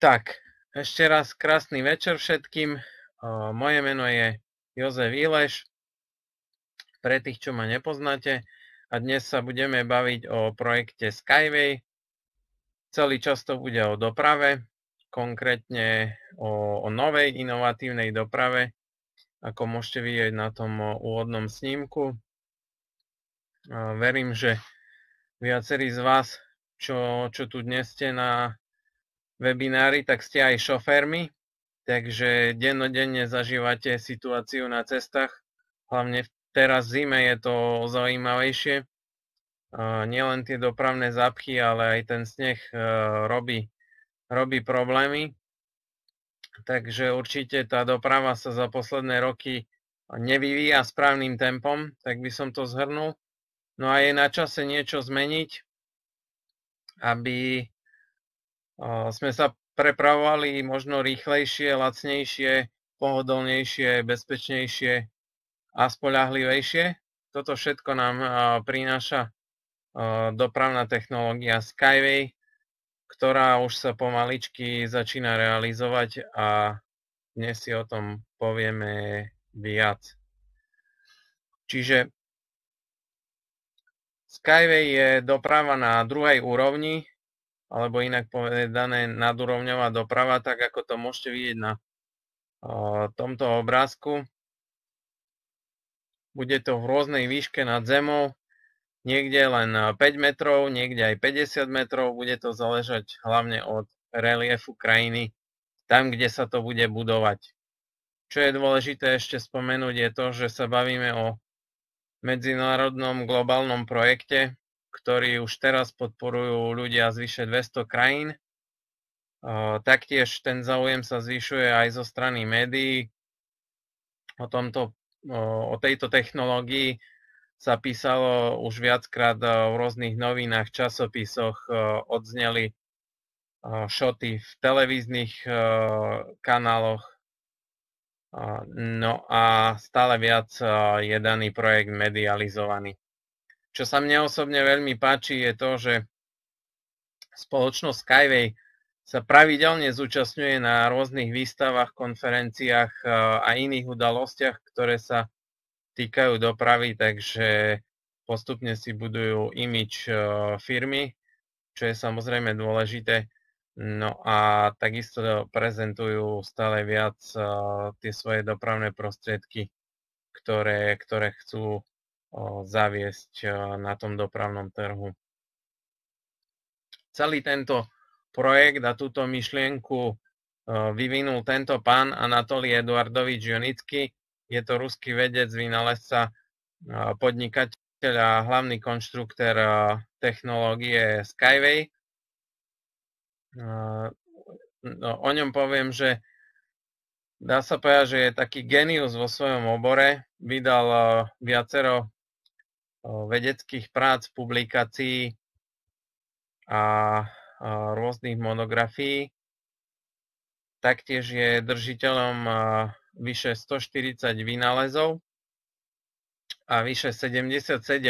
Tak, ešte raz krásny večer všetkým. Moje meno je Jozef Ileš. Pre tých, čo ma nepoznáte. A dnes sa budeme baviť o projekte Skyway. Celý čas to bude o doprave, konkrétne o, o novej inovatívnej doprave, ako môžete vidieť na tom úvodnom snímku. Verím, že viacerí z vás, čo, čo tu dnes ste na webinári, tak ste aj šoférmi, takže dennodenne zažívate situáciu na cestách. Hlavne teraz v zime je to zaujímavejšie. Nielen tie dopravné zápchy, ale aj ten sneh e, robí, robí problémy. Takže určite tá doprava sa za posledné roky nevyvíja správnym tempom, tak by som to zhrnul. No a je na čase niečo zmeniť, aby sme sa prepravovali možno rýchlejšie, lacnejšie, pohodlnejšie, bezpečnejšie a spoľahlivejšie. Toto všetko nám prináša dopravná technológia Skyway, ktorá už sa pomaličky začína realizovať a dnes si o tom povieme viac. Čiže Skyway je doprava na druhej úrovni, alebo inak povedané nadúrovňová doprava, tak ako to môžete vidieť na tomto obrázku. Bude to v rôznej výške nad zemou, niekde len 5 e, metrov, niekde aj 50 metrov, bude to záležať hlavne od reliefu krajiny, tam, kde sa to bude budovať. Čo je dôležité ešte spomenúť je to, že sa bavíme o medzinárodnom globálnom projekte, ktorý už teraz podporujú ľudia z vyše 200 krajín. Taktiež ten záujem sa zvyšuje aj zo strany médií. O, tomto, o tejto technológii sa písalo už viackrát v rôznych novinách, časopisoch, odzneli šoty v televíznych kanáloch. No a stále viac je daný projekt medializovaný. Čo sa mne osobne veľmi páči je to, že spoločnosť Skyway sa pravidelne zúčastňuje na rôznych výstavách, konferenciách eh, a iných udalostiach, ktoré sa týkajú dopravy, takže postupne si budujú imič eh, firmy, čo je samozrejme dôležité. No a takisto prezentujú stále viac eh, tie svoje dopravné prostriedky, ktoré, ktoré chcú zaviesť na tom dopravnom trhu. Celý tento projekt a túto myšlienku vyvinul tento pán Anatolij Eduardovič Jonický. Je to ruský vedec, vynalezca, podnikateľ a hlavný konštruktér technológie Skyway. No, o ňom poviem, že dá sa povedať, že je taký genius vo svojom obore. Vydal viacero vedeckých prác, publikácií a rôznych monografií. Taktiež je držiteľom vyše 140 vynálezov a vyše 77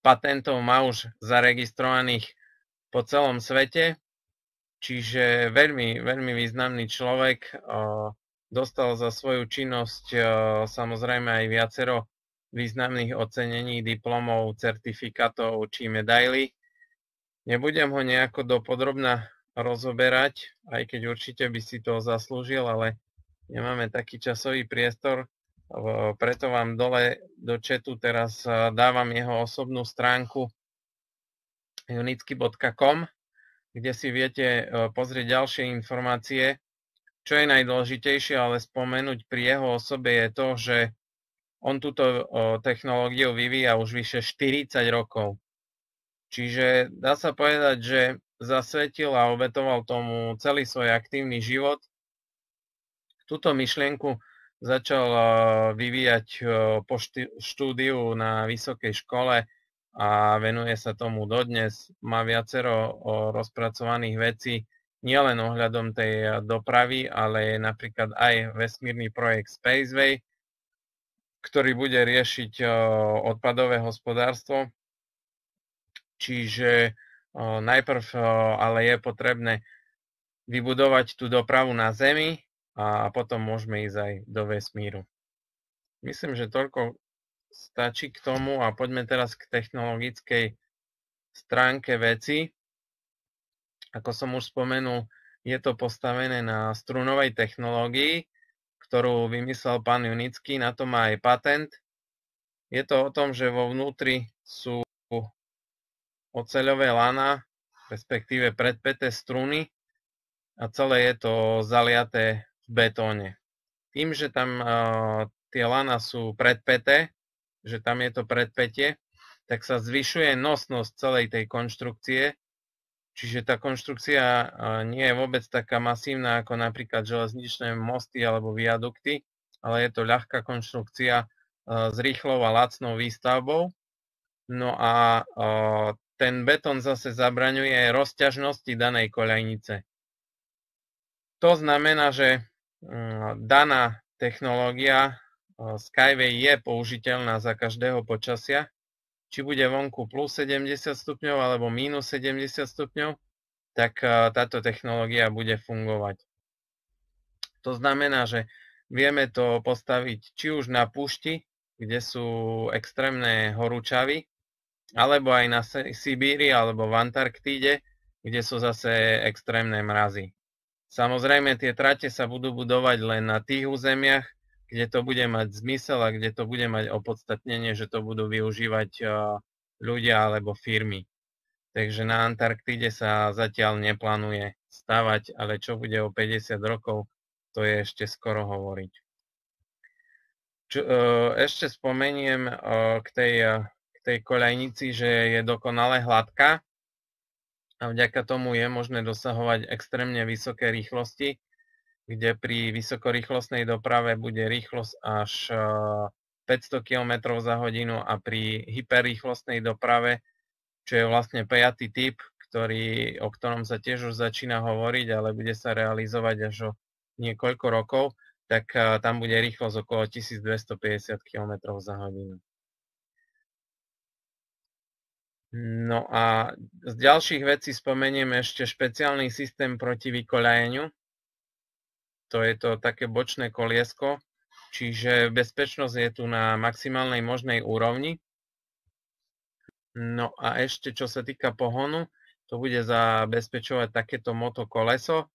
patentov má už zaregistrovaných po celom svete. Čiže veľmi, veľmi významný človek dostal za svoju činnosť samozrejme aj viacero významných ocenení, diplomov, certifikátov či medaily. Nebudem ho nejako dopodrobná rozoberať, aj keď určite by si to zaslúžil, ale nemáme taký časový priestor, preto vám dole do četu teraz e, dávam jeho osobnú stránku unicky.com, kde si viete e, pozrieť ďalšie informácie. Čo je najdôležitejšie ale spomenúť pri jeho osobe je to, že on túto technológiu vyvíja už vyše 40 rokov. Čiže dá sa povedať, že zasvetil a obetoval tomu celý svoj aktívny život. Túto myšlienku začal vyvíjať po štúdiu na vysokej škole a venuje sa tomu dodnes. Má viacero rozpracovaných vecí, nielen ohľadom tej dopravy, ale napríklad aj vesmírny projekt Spaceway, ktorý bude riešiť eh, odpadové hospodárstvo. Čiže eh, najprv eh, ale je potrebné vybudovať tú dopravu na Zemi a potom môžeme ísť aj do vesmíru. Myslím, že toľko stačí k tomu a poďme teraz k technologickej stránke veci. Ako som už spomenul, je to postavené na strunovej technológii, ktorú vymyslel pán Junický, na to má aj patent. Je to o tom, že vo vnútri sú oceľové lana, respektíve predpeté struny a celé je to zaliaté v betóne. Tým, že tam tie lana sú predpeté, že tam je to predpetie, tak sa zvyšuje nosnosť celej tej konštrukcie Čiže tá konštrukcia e, nie je vôbec taká masívna ako napríklad železničné mosty alebo viadukty, ale je to ľahká konštrukcia e, s rýchlou a lacnou výstavbou. No a e, ten betón zase zabraňuje rozťažnosti danej koľajnice. To znamená, že daná technológia Skyway je použiteľná za každého počasia, či bude vonku plus 70 stupňov alebo minus 70 stupňov, tak e, táto technológia bude fungovať. To znamená, že vieme to postaviť či už na púšti, kde sú extrémne horúčavy, alebo aj na Sibíri alebo v Antarktíde, kde sú zase extrémne mrazy. Samozrejme, tie trate sa budú budovať len na tých územiach, kde to bude mať zmysel a kde to bude mať opodstatnenie, že to budú využívať eh, ľudia alebo firmy. Takže na Antarktide sa zatiaľ neplánuje stavať, ale čo bude o 50 rokov, to je ešte skoro hovoriť. Čo, eh, ešte spomeniem eh, k tej, k tej koľajnici, že je dokonale hladká a vďaka tomu je možné dosahovať extrémne vysoké rýchlosti kde pri vysokorýchlostnej doprave bude rýchlosť až 500 eh, km za hodinu a pri hyperrýchlostnej doprave, čo je vlastne pejatý typ, ktorý, o ktorom sa tiež už začína hovoriť, ale bude sa realizovať až o niekoľko rokov, tak eh, tam bude rýchlosť okolo 1250 km za hodinu. No a z ďalších vecí spomeniem ešte špeciálny systém proti vykoľajeniu, to je to také bočné koliesko, čiže bezpečnosť je tu na maximálnej možnej úrovni. No a ešte čo sa týka pohonu, to bude zabezpečovať takéto motokoleso,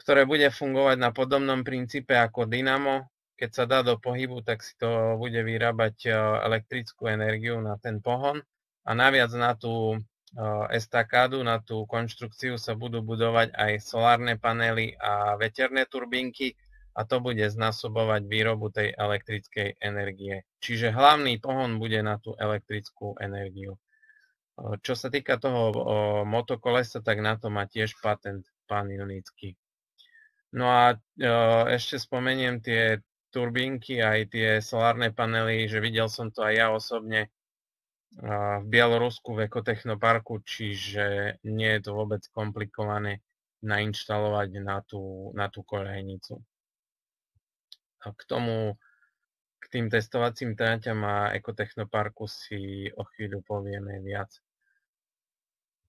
ktoré bude fungovať na podobnom princípe ako dynamo. Keď sa dá do pohybu, tak si to bude vyrábať e, elektrickú energiu na ten pohon a naviac na tú Eh, estakádu, na tú konštrukciu sa budú budovať aj solárne panely a veterné turbínky a to bude znásobovať výrobu tej elektrickej energie. Čiže hlavný pohon bude na tú elektrickú energiu. Eh, čo sa týka toho eh, motokolesa, tak na to má tiež patent pán Junícky. No a ešte spomeniem tie turbínky, aj tie solárne panely, že videl som to aj ja osobne v Bielorusku v Ekotechnoparku, čiže nie je to vôbec komplikované nainštalovať na tú, na tú koľajnicu. A k tomu, k tým testovacím tráťam a Ekotechnoparku si o chvíľu povieme viac.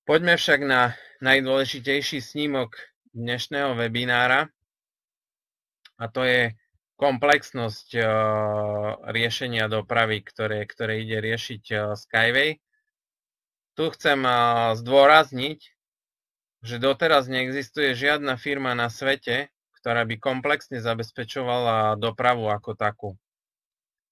Poďme však na najdôležitejší snímok dnešného webinára, a to je komplexnosť eh, riešenia dopravy, ktoré, ktoré ide riešiť eh, Skyway. Tu chcem eh, zdôrazniť, že doteraz neexistuje žiadna firma na svete, ktorá by komplexne zabezpečovala dopravu ako takú.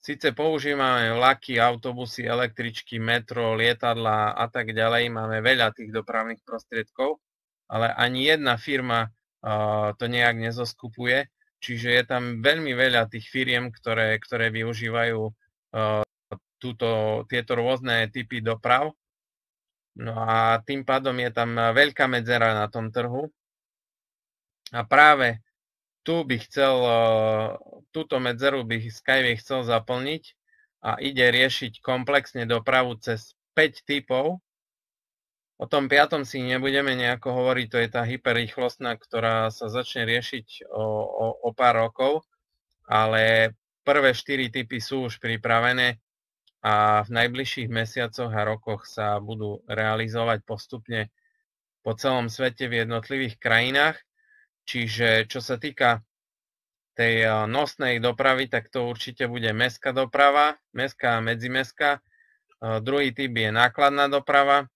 Sice používame vlaky, autobusy, električky, metro, lietadla a tak ďalej, máme veľa tých dopravných prostriedkov, ale ani jedna firma to nejak nezoskupuje Čiže je tam veľmi veľa tých firiem, ktoré, ktoré využívajú uh, túto, tieto rôzne typy doprav. No a tým pádom je tam veľká medzera na tom trhu. A práve tu by chcel, uh, túto medzeru by Skyway chcel zaplniť a ide riešiť komplexne dopravu cez 5 typov O tom piatom si nebudeme nejako hovoriť, to je tá hyperrýchlostná, ktorá sa začne riešiť o, o, o pár rokov, ale prvé štyri typy sú už pripravené a v najbližších mesiacoch a rokoch sa budú realizovať postupne po celom svete v jednotlivých krajinách. Čiže čo sa týka tej eh, nosnej dopravy, tak to určite bude mestská doprava, mestská a medzimestská. Eh, druhý typ je nákladná doprava,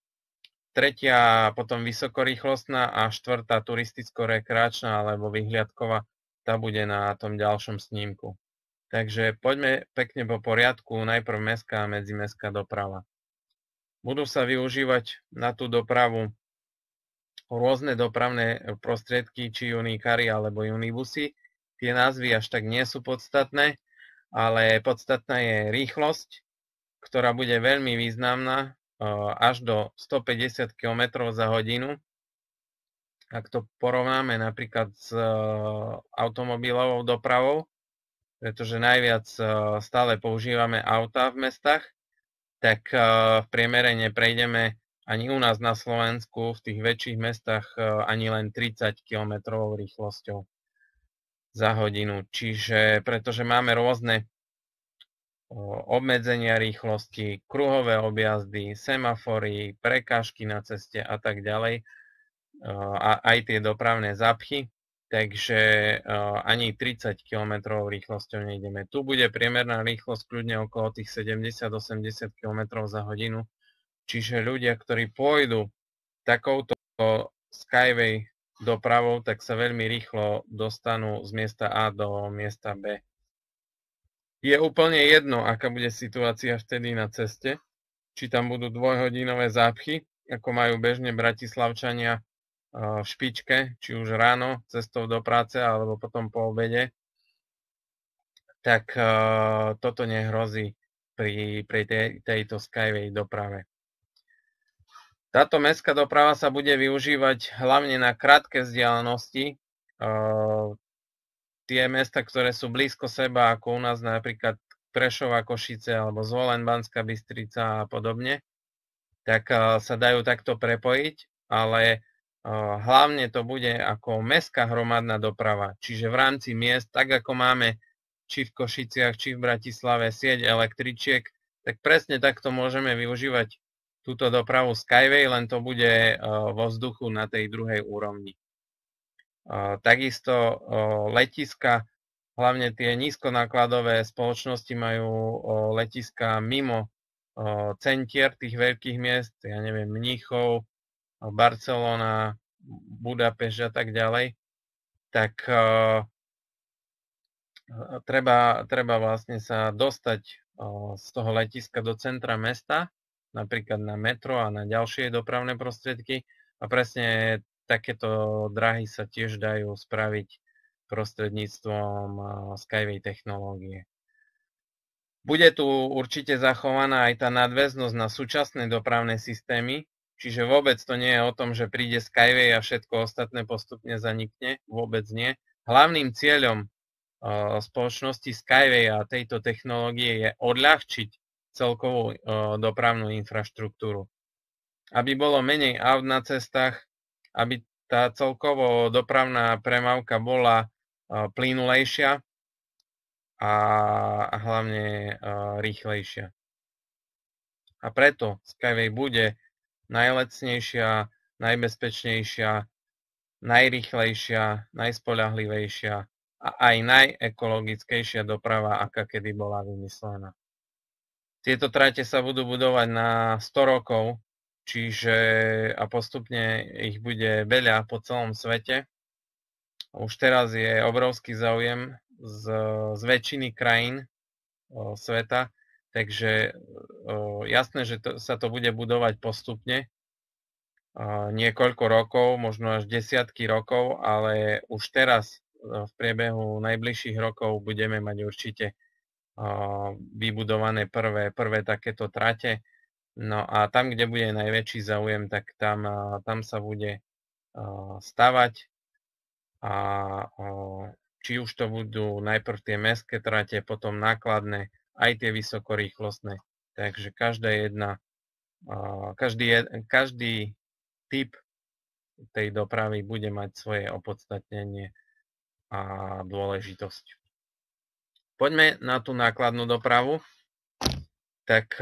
tretia potom vysokorýchlostná a štvrtá turisticko-rekreačná alebo vyhliadková, tá bude na tom ďalšom snímku. Takže poďme pekne po poriadku, najprv mestská a medzimestská doprava. Budú sa využívať na tú dopravu rôzne dopravné prostriedky, či unikary alebo unibusy. Tie názvy až tak nie sú podstatné, ale podstatná je rýchlosť, ktorá bude veľmi významná Eh, až do 150 km za hodinu. Ak to porovnáme napríklad s eh, automobilovou dopravou, pretože najviac eh, stále používame auta v mestách, tak v priemere neprejdeme ani u nás na Slovensku v tých väčších mestách ani len 30 km rýchlosťou za hodinu. Čiže pretože máme rôzne obmedzenia rýchlosti, kruhové objazdy, semafory, prekážky na ceste a tak ďalej a aj tie dopravné zapchy, takže ani 30 km rýchlosťou nejdeme. Tu bude priemerná rýchlosť kľudne okolo tých 70-80 km za hodinu, čiže ľudia, ktorí pôjdu takouto Skyway dopravou, tak sa veľmi rýchlo dostanú z miesta A do miesta B je úplne jedno, aká bude situácia vtedy na ceste, či tam budú dvojhodinové zápchy, ako majú bežne bratislavčania v špičke, či už ráno cestou do práce alebo potom po obede, tak toto nehrozí pri, pri tejto Skyway doprave. Táto mestská doprava sa bude využívať hlavne na krátke vzdialenosti, tie mesta, ktoré sú blízko seba, ako u nás napríklad Prešova, Košice alebo Zvolen, Banská Bystrica a podobne, tak eh, sa dajú takto prepojiť, ale eh, hlavne to bude ako mestská hromadná doprava, čiže v rámci miest, tak ako máme či v Košiciach, či v Bratislave sieť električiek, tak presne takto môžeme využívať túto dopravu Skyway, len to bude eh, vo vzduchu na tej druhej úrovni. Takisto letiska, hlavne tie nízkonákladové spoločnosti majú letiska mimo centier tých veľkých miest, ja neviem, Mníchov, Barcelona, Budapešť a tak ďalej, tak treba, treba vlastne sa dostať z toho letiska do centra mesta, napríklad na metro a na ďalšie dopravné prostriedky. A presne takéto drahy sa tiež dajú spraviť prostredníctvom Skyway technológie. Bude tu určite zachovaná aj tá nadväznosť na súčasné dopravné systémy, čiže vôbec to nie je o tom, že príde Skyway a všetko ostatné postupne zanikne, vôbec nie. Hlavným cieľom spoločnosti Skyway a tejto technológie je odľahčiť celkovú dopravnú infraštruktúru. Aby bolo menej aut na cestách, aby tá celkovo dopravná premávka bola e, plynulejšia a, hlavne e, rýchlejšia. A preto Skyway bude najlecnejšia, najbezpečnejšia, najrychlejšia, najspoľahlivejšia a aj najekologickejšia doprava, aká kedy bola vymyslená. Tieto trate sa budú budovať na 100 rokov Čiže a postupne ich bude veľa po celom svete. Už teraz je obrovský záujem z, z väčšiny krajín o, sveta, takže o, jasné, že to, sa to bude budovať postupne, o, niekoľko rokov, možno až desiatky rokov, ale už teraz e, v priebehu najbližších rokov budeme mať určite vybudované prvé, prvé takéto trate No a tam, kde bude najväčší záujem, tak tam, tam sa bude stavať a či už to budú najprv tie mestské trate, potom nákladné, aj tie vysokorýchlostné. Takže každá jedna, každý, každý typ tej dopravy bude mať svoje opodstatnenie a dôležitosť. Poďme na tú nákladnú dopravu. Tak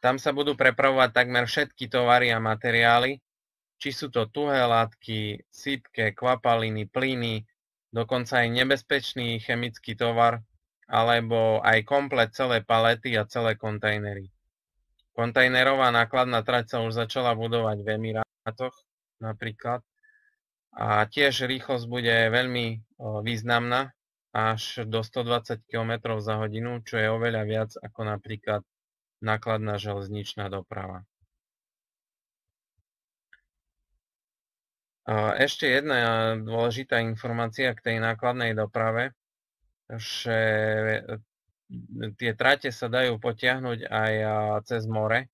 tam sa budú prepravovať takmer všetky tovary a materiály, či sú to tuhé látky, sípke, kvapaliny, plyny, dokonca aj nebezpečný chemický tovar, alebo aj komplet celé palety a celé kontajnery. Kontajnerová nákladná trať sa už začala budovať v Emirátoch napríklad a tiež rýchlosť bude veľmi významná až do 120 km za hodinu, čo je oveľa viac ako napríklad nákladná železničná doprava. Ešte jedna dôležitá informácia k tej nákladnej doprave, že e, tie trate sa dajú potiahnuť aj e, cez more,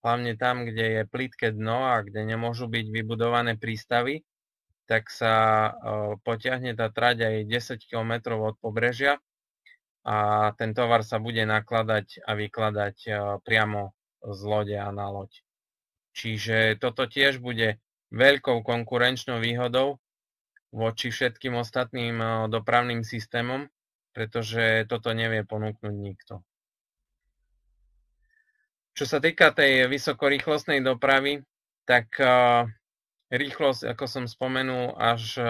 hlavne tam, kde je plítke dno a kde nemôžu byť vybudované prístavy, tak sa e, potiahne tá trať aj 10 km od pobrežia a ten tovar sa bude nakladať a vykladať e, priamo z lode a na loď. Čiže toto tiež bude veľkou konkurenčnou výhodou voči všetkým ostatným e, dopravným systémom, pretože toto nevie ponúknuť nikto. Čo sa týka tej vysokorýchlostnej dopravy, tak e, rýchlosť, ako som spomenul, až e,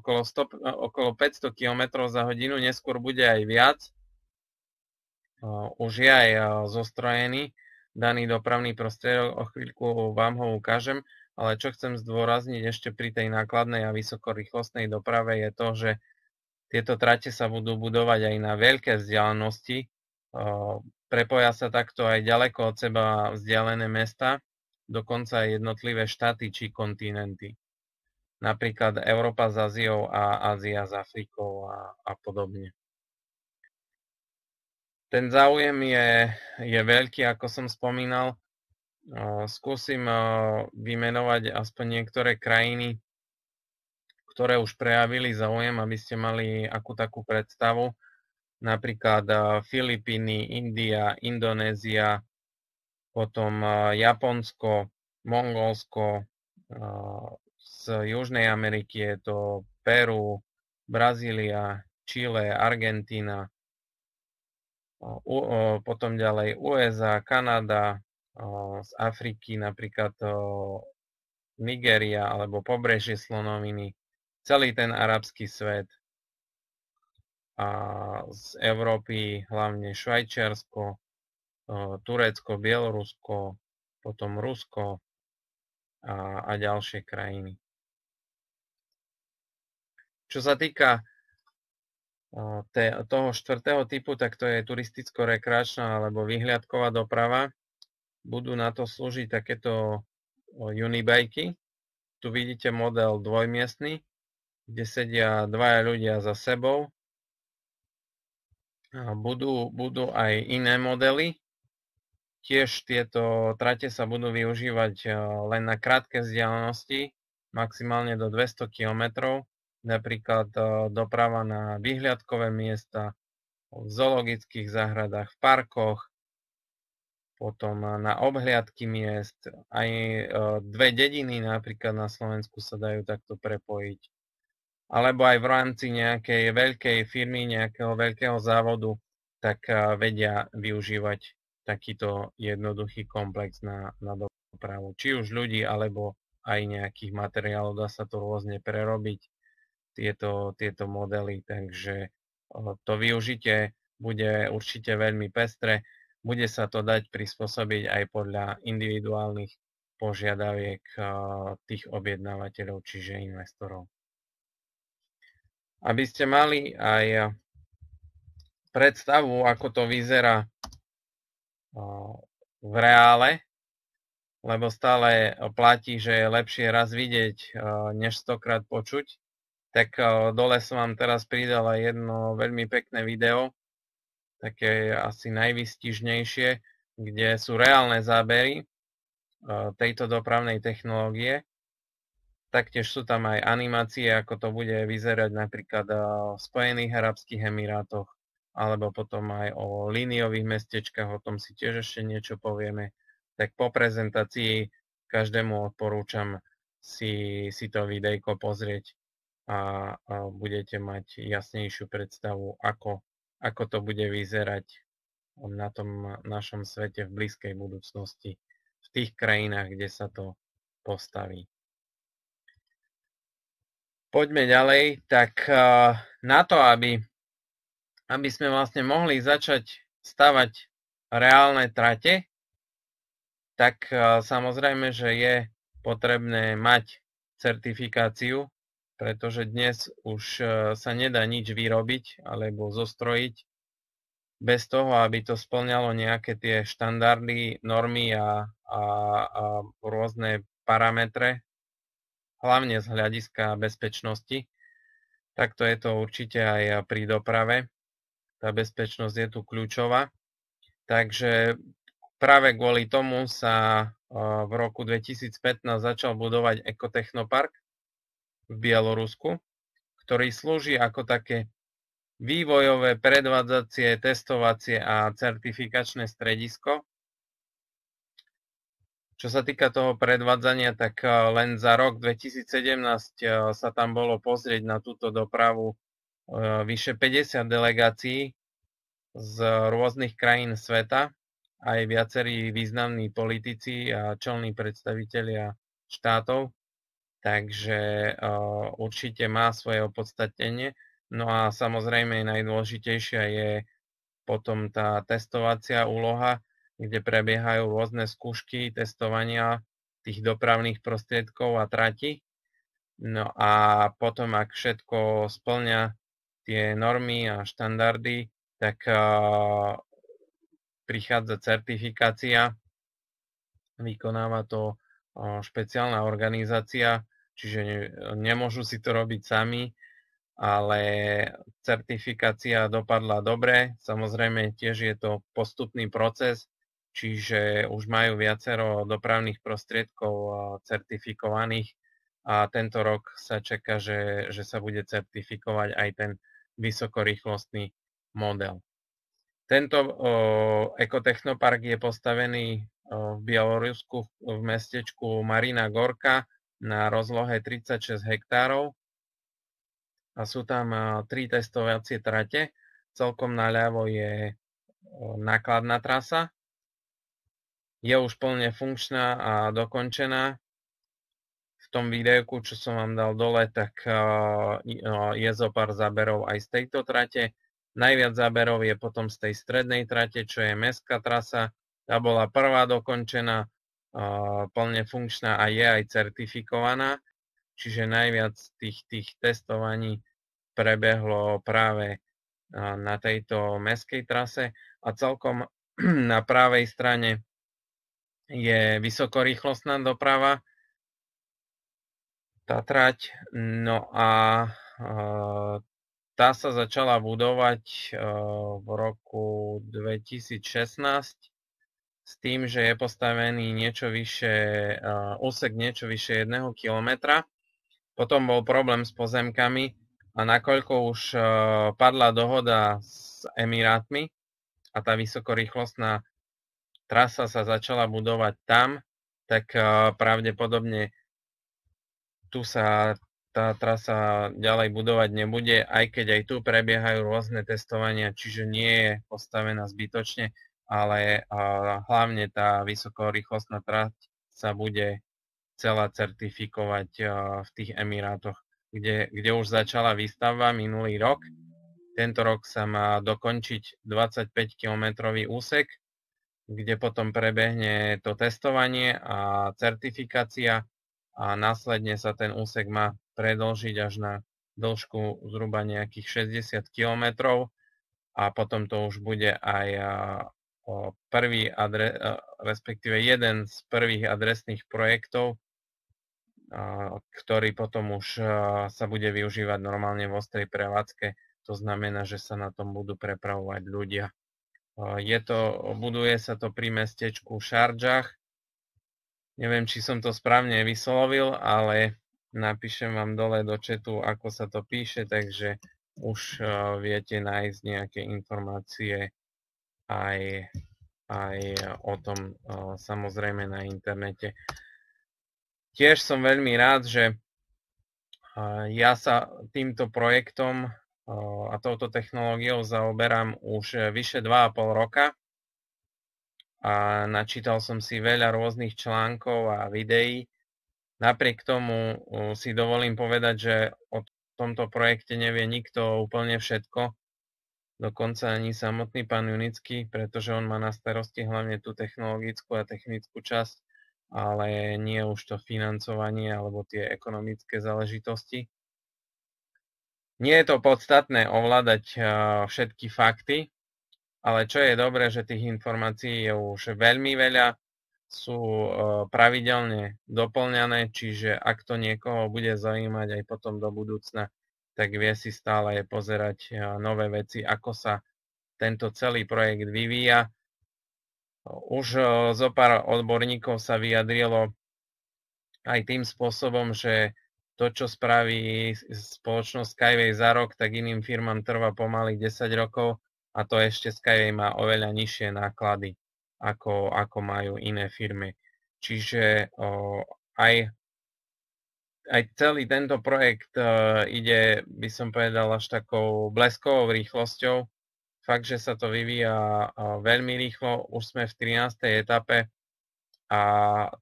okolo, 100, okolo 500 km za hodinu, neskôr bude aj viac. E, už je aj e, zostrojený daný dopravný prostriedok, o chvíľku vám ho ukážem, ale čo chcem zdôrazniť ešte pri tej nákladnej a vysokorýchlostnej doprave je to, že tieto trate sa budú budovať aj na veľké vzdialenosti, prepoja sa takto aj ďaleko od seba vzdialené mesta, dokonca aj jednotlivé štáty či kontinenty. Napríklad Európa s Aziou a Ázia s Afrikou a, a podobne. Ten záujem je, je veľký, ako som spomínal. Skúsim vymenovať aspoň niektoré krajiny, ktoré už prejavili záujem, aby ste mali akú takú predstavu. Napríklad Filipíny, India, Indonézia, potom Japonsko, Mongolsko, z Južnej Ameriky je to Peru, Brazília, Chile, Argentína, potom ďalej USA, Kanada, z Afriky napríklad Nigeria alebo pobrežie Slonoviny, celý ten arabský svet a z Európy hlavne Švajčiarsko, Turecko, Bielorusko, potom Rusko a, a ďalšie krajiny. Čo sa týka te, toho štvrtého typu, tak to je turisticko-rekreačná alebo vyhliadková doprava. Budú na to slúžiť takéto unibajky. Tu vidíte model dvojmiestný, kde sedia dvaja ľudia za sebou. Budú, budú aj iné modely, Tiež tieto trate sa budú využívať eh, len na krátke vzdialenosti, maximálne do 200 km, napríklad eh, doprava na vyhliadkové miesta, v zoologických záhradách, v parkoch, potom eh, na obhliadky miest, aj dve dediny napríklad na Slovensku sa dajú takto prepojiť. Alebo aj v rámci nejakej veľkej firmy, nejakého veľkého závodu, tak vedia využívať takýto jednoduchý komplex na, na dopravu. Či už ľudí, alebo aj nejakých materiálov, dá sa to rôzne prerobiť, tieto, tieto modely, takže to využitie bude určite veľmi pestre. Bude sa to dať prispôsobiť aj podľa individuálnych požiadaviek tých objednávateľov, čiže investorov. Aby ste mali aj predstavu, ako to vyzerá v reále, lebo stále platí, že je lepšie raz vidieť, než stokrát počuť. Tak dole som vám teraz pridala jedno veľmi pekné video, také asi najvystižnejšie, kde sú reálne zábery tejto dopravnej technológie. Taktiež sú tam aj animácie, ako to bude vyzerať napríklad v Spojených Arabských Emirátoch, alebo potom aj o líniových mestečkách, o tom si tiež ešte niečo povieme. Tak po prezentácii každému odporúčam si, si to videjko pozrieť a, a budete mať jasnejšiu predstavu, ako, ako to bude vyzerať na tom našom svete v blízkej budúcnosti, v tých krajinách, kde sa to postaví. Poďme ďalej. Tak na to, aby aby sme vlastne mohli začať stavať reálne trate, tak e, samozrejme, že je potrebné mať certifikáciu, pretože dnes už e, sa nedá nič vyrobiť alebo zostrojiť bez toho, aby to splňalo nejaké tie štandardy, normy a, a, a rôzne parametre, hlavne z hľadiska bezpečnosti. Takto je to určite aj pri doprave tá bezpečnosť je tu kľúčová. Takže práve kvôli tomu sa v roku 2015 začal budovať ekotechnopark v Bielorusku, ktorý slúži ako také vývojové, predvádzacie, testovacie a certifikačné stredisko. Čo sa týka toho predvádzania, tak len za rok 2017 sa tam bolo pozrieť na túto dopravu Eh, vyše 50 delegácií z rôznych krajín sveta, aj viacerí významní politici a čelní predstavitelia štátov, takže eh, určite má svoje opodstatnenie. No a samozrejme najdôležitejšia je potom tá testovacia úloha, kde prebiehajú rôzne skúšky testovania tých dopravných prostriedkov a trati. No a potom, ak všetko splňa tie normy a štandardy, tak prichádza certifikácia, vykonáva to špeciálna organizácia, čiže nemôžu si to robiť sami, ale certifikácia dopadla dobre. Samozrejme, tiež je to postupný proces, čiže už majú viacero dopravných prostriedkov certifikovaných a tento rok sa čaká, že, že sa bude certifikovať aj ten vysokorýchlostný model. Tento ekotechnopark je postavený v Bielorusku v mestečku Marina Gorka na rozlohe 36 hektárov a sú tam tri testovacie trate. Celkom naľavo je nákladná trasa. Je už plne funkčná a dokončená tom videjku, čo som vám dal dole, tak je zo pár záberov aj z tejto trate. Najviac záberov je potom z tej strednej trate, čo je mestská trasa. Tá bola prvá dokončená, plne funkčná a je aj certifikovaná. Čiže najviac tých, tých testovaní prebehlo práve na tejto mestskej trase a celkom na pravej strane je vysokorýchlostná doprava, tá trať. No a e, tá sa začala budovať e, v roku 2016 s tým, že je postavený niečo vyššie, e, úsek niečo vyššie 1 kilometra. Potom bol problém s pozemkami a nakoľko už padla dohoda s Emirátmi a tá vysokorýchlostná trasa sa začala budovať tam, tak pravdepodobne tu sa tá trasa ďalej budovať nebude, aj keď aj tu prebiehajú rôzne testovania, čiže nie je postavená zbytočne, ale hlavne tá vysokorýchlostná trať sa bude celá certifikovať v tých Emirátoch, kde, kde už začala výstavba minulý rok. Tento rok sa má dokončiť 25-kilometrový úsek, kde potom prebehne to testovanie a certifikácia a následne sa ten úsek má predlžiť až na dĺžku zhruba nejakých 60 km a potom to už bude aj prvý adre, e, respektíve jeden z prvých adresných projektov, ktorý potom už sa bude využívať normálne v ostrej prevádzke. To znamená, že sa na tom budú prepravovať ľudia. Je to, buduje sa to pri mestečku Šaržach, Neviem, či som to správne vyslovil, ale napíšem vám dole do četu, ako sa to píše, takže už eh, viete nájsť nejaké informácie aj, aj o tom eh, samozrejme na internete. Tiež som veľmi rád, že eh, ja sa týmto projektom a touto technológiou zaoberám už vyše 2,5 roka a načítal som si veľa rôznych článkov a videí. Napriek tomu si dovolím povedať, že o tomto projekte nevie nikto úplne všetko, dokonca ani samotný pán Junický, pretože on má na starosti hlavne tú technologickú a technickú časť, ale nie už to financovanie alebo tie ekonomické záležitosti. Nie je to podstatné ovládať eh, všetky fakty, ale čo je dobré, že tých informácií je už veľmi veľa, sú pravidelne doplňané, čiže ak to niekoho bude zaujímať aj potom do budúcna, tak vie si stále pozerať nové veci, ako sa tento celý projekt vyvíja. Už zo pár odborníkov sa vyjadrilo aj tým spôsobom, že to, čo spraví spoločnosť Skyway za rok, tak iným firmám trvá pomaly 10 rokov a to ešte Skyway má oveľa nižšie náklady, ako, ako majú iné firmy. Čiže o, aj, aj celý tento projekt o, e, ide, by som povedal, až takou bleskovou rýchlosťou. Fakt, že sa to vyvíja o, veľmi rýchlo, už sme v 13. etape a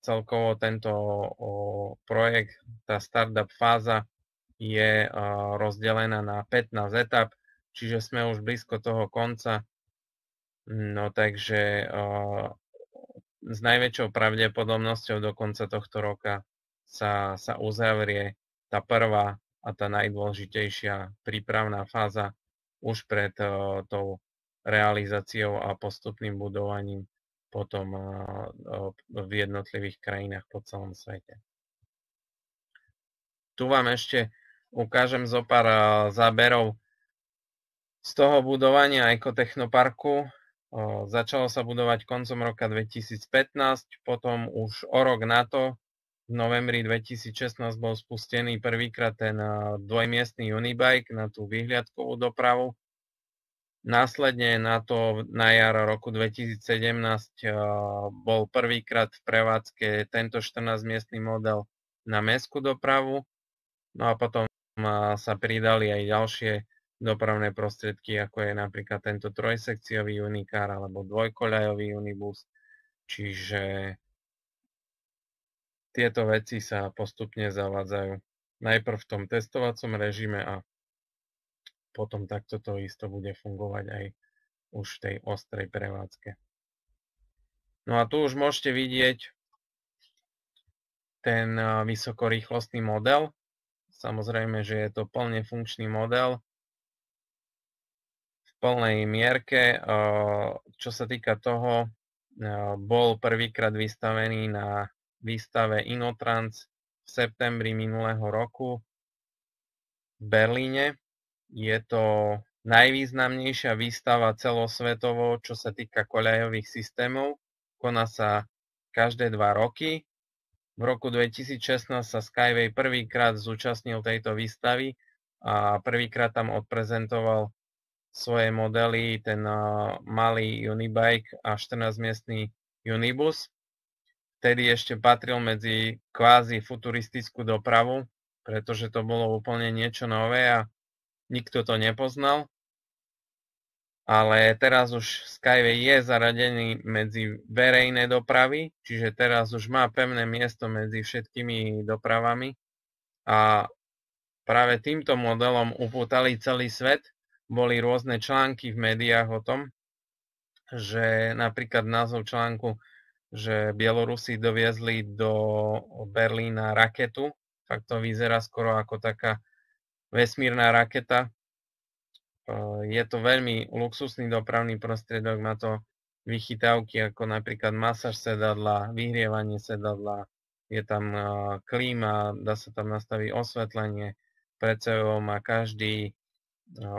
celkovo tento o, projekt, tá startup fáza je o, rozdelená na 15 etap čiže sme už blízko toho konca. No takže s najväčšou pravdepodobnosťou do konca tohto roka sa, sa uzavrie tá prvá a tá najdôležitejšia prípravná fáza už pred tou realizáciou a postupným budovaním potom v jednotlivých krajinách po celom svete. Tu vám ešte ukážem zo pár záberov z toho budovania ekotechnoparku začalo sa budovať koncom roka 2015, potom už o rok na to, v novembri 2016 bol spustený prvýkrát ten dvojmiestný unibike na tú vyhliadkovú dopravu. Následne na to na jar roku 2017 bol prvýkrát v prevádzke tento 14-miestný model na mestskú dopravu. No a potom sa pridali aj ďalšie dopravné prostriedky, ako je napríklad tento trojsekciový unikár alebo dvojkoľajový unibus. Čiže tieto veci sa postupne zavádzajú. Najprv v tom testovacom režime a potom takto to isto bude fungovať aj už v tej ostrej prevádzke. No a tu už môžete vidieť ten vysokorýchlostný model. Samozrejme, že je to plne funkčný model plnej mierke. Čo sa týka toho, bol prvýkrát vystavený na výstave Inotrans v septembri minulého roku v Berlíne. Je to najvýznamnejšia výstava celosvetovo, čo sa týka koľajových systémov. Koná sa každé dva roky. V roku 2016 sa Skyway prvýkrát zúčastnil tejto výstavy a prvýkrát tam odprezentoval svoje modely, ten malý Unibike a 14-miestný Unibus. Vtedy ešte patril medzi kvázi futuristickú dopravu, pretože to bolo úplne niečo nové a nikto to nepoznal. Ale teraz už Skyway je zaradený medzi verejné dopravy, čiže teraz už má pevné miesto medzi všetkými dopravami. A práve týmto modelom upútali celý svet, boli rôzne články v médiách o tom, že napríklad názov článku, že Bielorusi doviezli do Berlína raketu, tak to vyzerá skoro ako taká vesmírna raketa. E, je to veľmi luxusný dopravný prostriedok, má to vychytávky ako napríklad masáž sedadla, vyhrievanie sedadla, je tam e, klíma, dá sa tam nastaviť osvetlenie, pred sebou má každý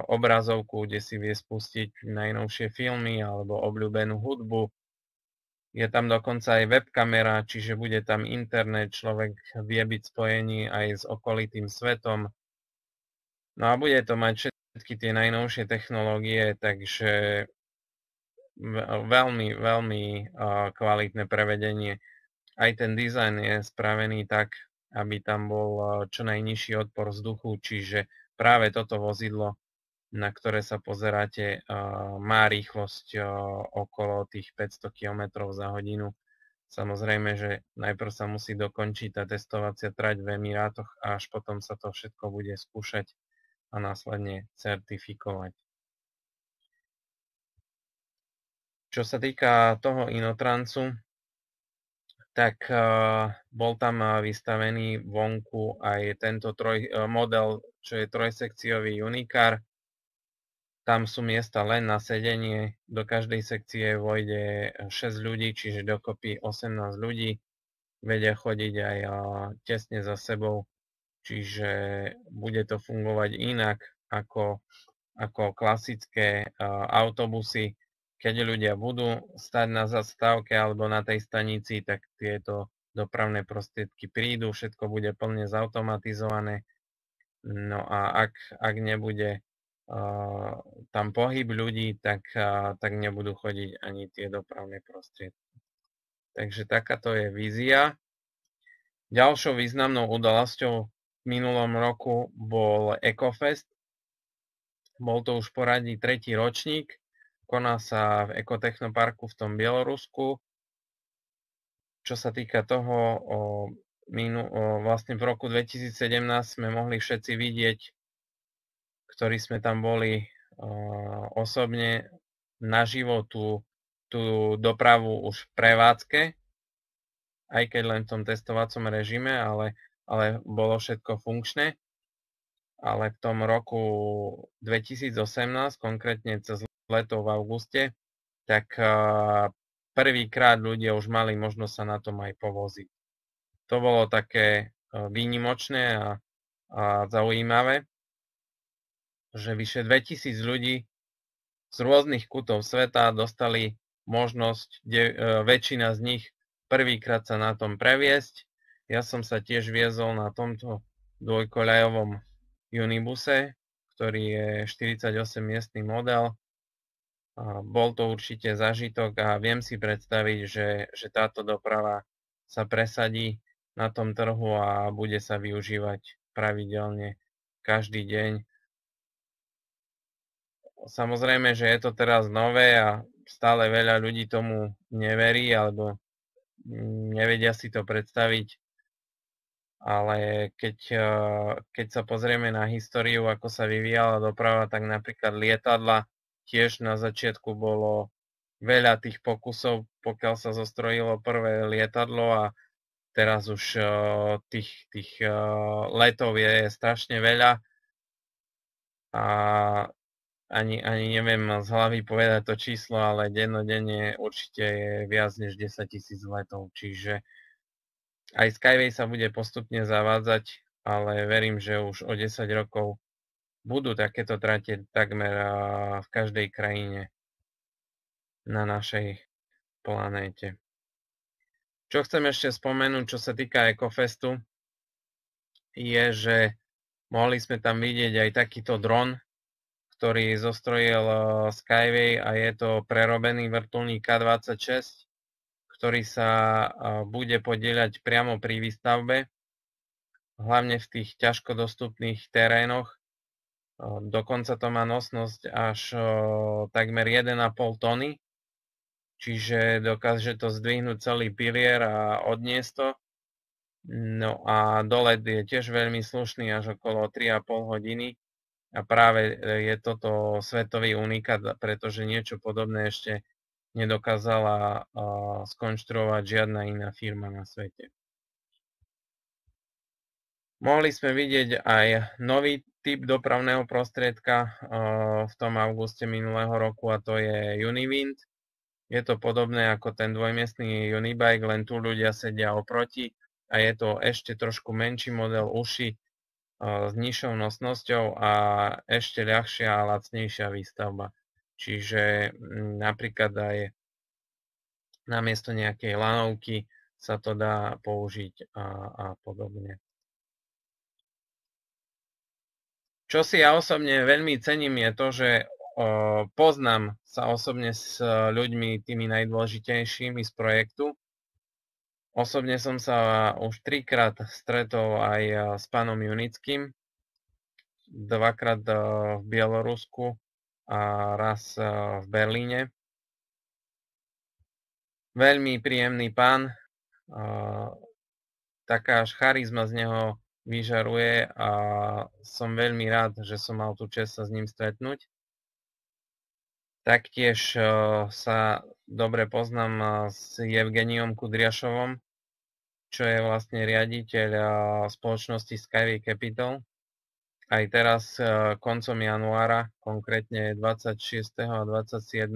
obrazovku, kde si vie spustiť najnovšie filmy alebo obľúbenú hudbu. Je tam dokonca aj webkamera, čiže bude tam internet, človek vie byť spojený aj s okolitým svetom. No a bude to mať všetky tie najnovšie technológie, takže veľmi, veľmi kvalitné prevedenie. Aj ten dizajn je spravený tak, aby tam bol čo najnižší odpor vzduchu, čiže práve toto vozidlo, na ktoré sa pozeráte, má rýchlosť okolo tých 500 km za hodinu. Samozrejme, že najprv sa musí dokončiť tá testovacia trať v Emirátoch a až potom sa to všetko bude skúšať a následne certifikovať. Čo sa týka toho inotrancu, tak eh, bol tam eh, vystavený vonku aj tento troj, eh, model, čo je trojsekciový Unicar. Tam sú miesta len na sedenie, do každej sekcie vojde 6 ľudí, čiže dokopy 18 ľudí. Vedia chodiť aj tesne za sebou, čiže bude to fungovať inak ako, ako klasické autobusy keď ľudia budú stať na zastávke alebo na tej stanici, tak tieto dopravné prostriedky prídu, všetko bude plne zautomatizované. No a ak, ak nebude uh, tam pohyb ľudí, tak, uh, tak nebudú chodiť ani tie dopravné prostriedky. Takže takáto je vízia. Ďalšou významnou udalosťou v minulom roku bol EcoFest. Bol to už poradí tretí ročník koná sa v Ekotechnoparku v tom Bielorusku. Čo sa týka toho, o, minu, o, vlastne v roku 2017 sme mohli všetci vidieť, ktorí sme tam boli o, osobne na tú, tú dopravu už v prevádzke, aj keď len v tom testovacom režime, ale, ale bolo všetko funkčné. Ale v tom roku 2018, konkrétne cez leto v auguste, tak prvýkrát ľudia už mali možnosť sa na tom aj povoziť. To bolo také e, výnimočné a, zaujímavé, že vyše 2000 ľudí z rôznych kútov sveta dostali možnosť, e, väčšina z nich prvýkrát sa na tom previesť. Ja som sa tiež viezol na tomto dvojkoľajovom Unibuse, ktorý je 48 miestný model bol to určite zažitok a viem si predstaviť, že, že táto doprava sa presadí na tom trhu a bude sa využívať pravidelne každý deň. Samozrejme, že je to teraz nové a stále veľa ľudí tomu neverí alebo mm, nevedia si to predstaviť. Ale keď, e, keď sa pozrieme na históriu, ako sa vyvíjala doprava, tak napríklad lietadla tiež na začiatku bolo veľa tých pokusov, pokiaľ sa zostrojilo prvé lietadlo a teraz už uh, tých, tých uh, letov je strašne veľa a ani, ani neviem z hlavy povedať to číslo, ale dennodenne určite je viac než 10 tisíc letov, čiže aj Skyway sa bude postupne zavádzať, ale verím, že už o 10 rokov budú takéto trate takmer v každej krajine na našej planéte. Čo chcem ešte spomenúť, čo sa týka Ecofestu, je, že mohli sme tam vidieť aj takýto dron, ktorý zostrojil Skyway a je to prerobený vrtulník K-26, ktorý sa bude podieľať priamo pri výstavbe, hlavne v tých ťažkodostupných terénoch Dokonca to má nosnosť až takmer 1,5 tony, čiže dokáže to zdvihnúť celý pilier a odniesť to. No a dolet je tiež veľmi slušný, až okolo 3,5 hodiny. A práve e, je toto svetový unikát, pretože niečo podobné ešte nedokázala skonštruovať žiadna iná firma na svete. Mohli sme vidieť aj nový typ dopravného prostriedka eh, v tom auguste minulého roku a to je Univind. Je to podobné ako ten dvojmiestný Unibike, len tu ľudia sedia oproti a je to ešte trošku menší model uši eh, s nižšou nosnosťou a ešte ľahšia a lacnejšia výstavba. Čiže mm, napríklad aj namiesto nejakej lanovky sa to dá použiť a, eh, a podobne. Čo si ja osobne veľmi cením je to, že poznám sa osobne s e, ľuďmi tými najdôležitejšími z projektu. Osobne som sa už trikrát stretol aj e, s pánom Junickým, dvakrát e, v Bielorusku a raz v Berlíne. Veľmi príjemný pán, taká až charizma z neho vyžaruje a som veľmi rád, že som mal tú čest sa s ním stretnúť. Taktiež eh, sa dobre poznám eh, s Evgeniom Kudriašovom, čo je vlastne riaditeľ eh, spoločnosti Skyway Capital. Aj teraz koncom januára, konkrétne 26. a 27.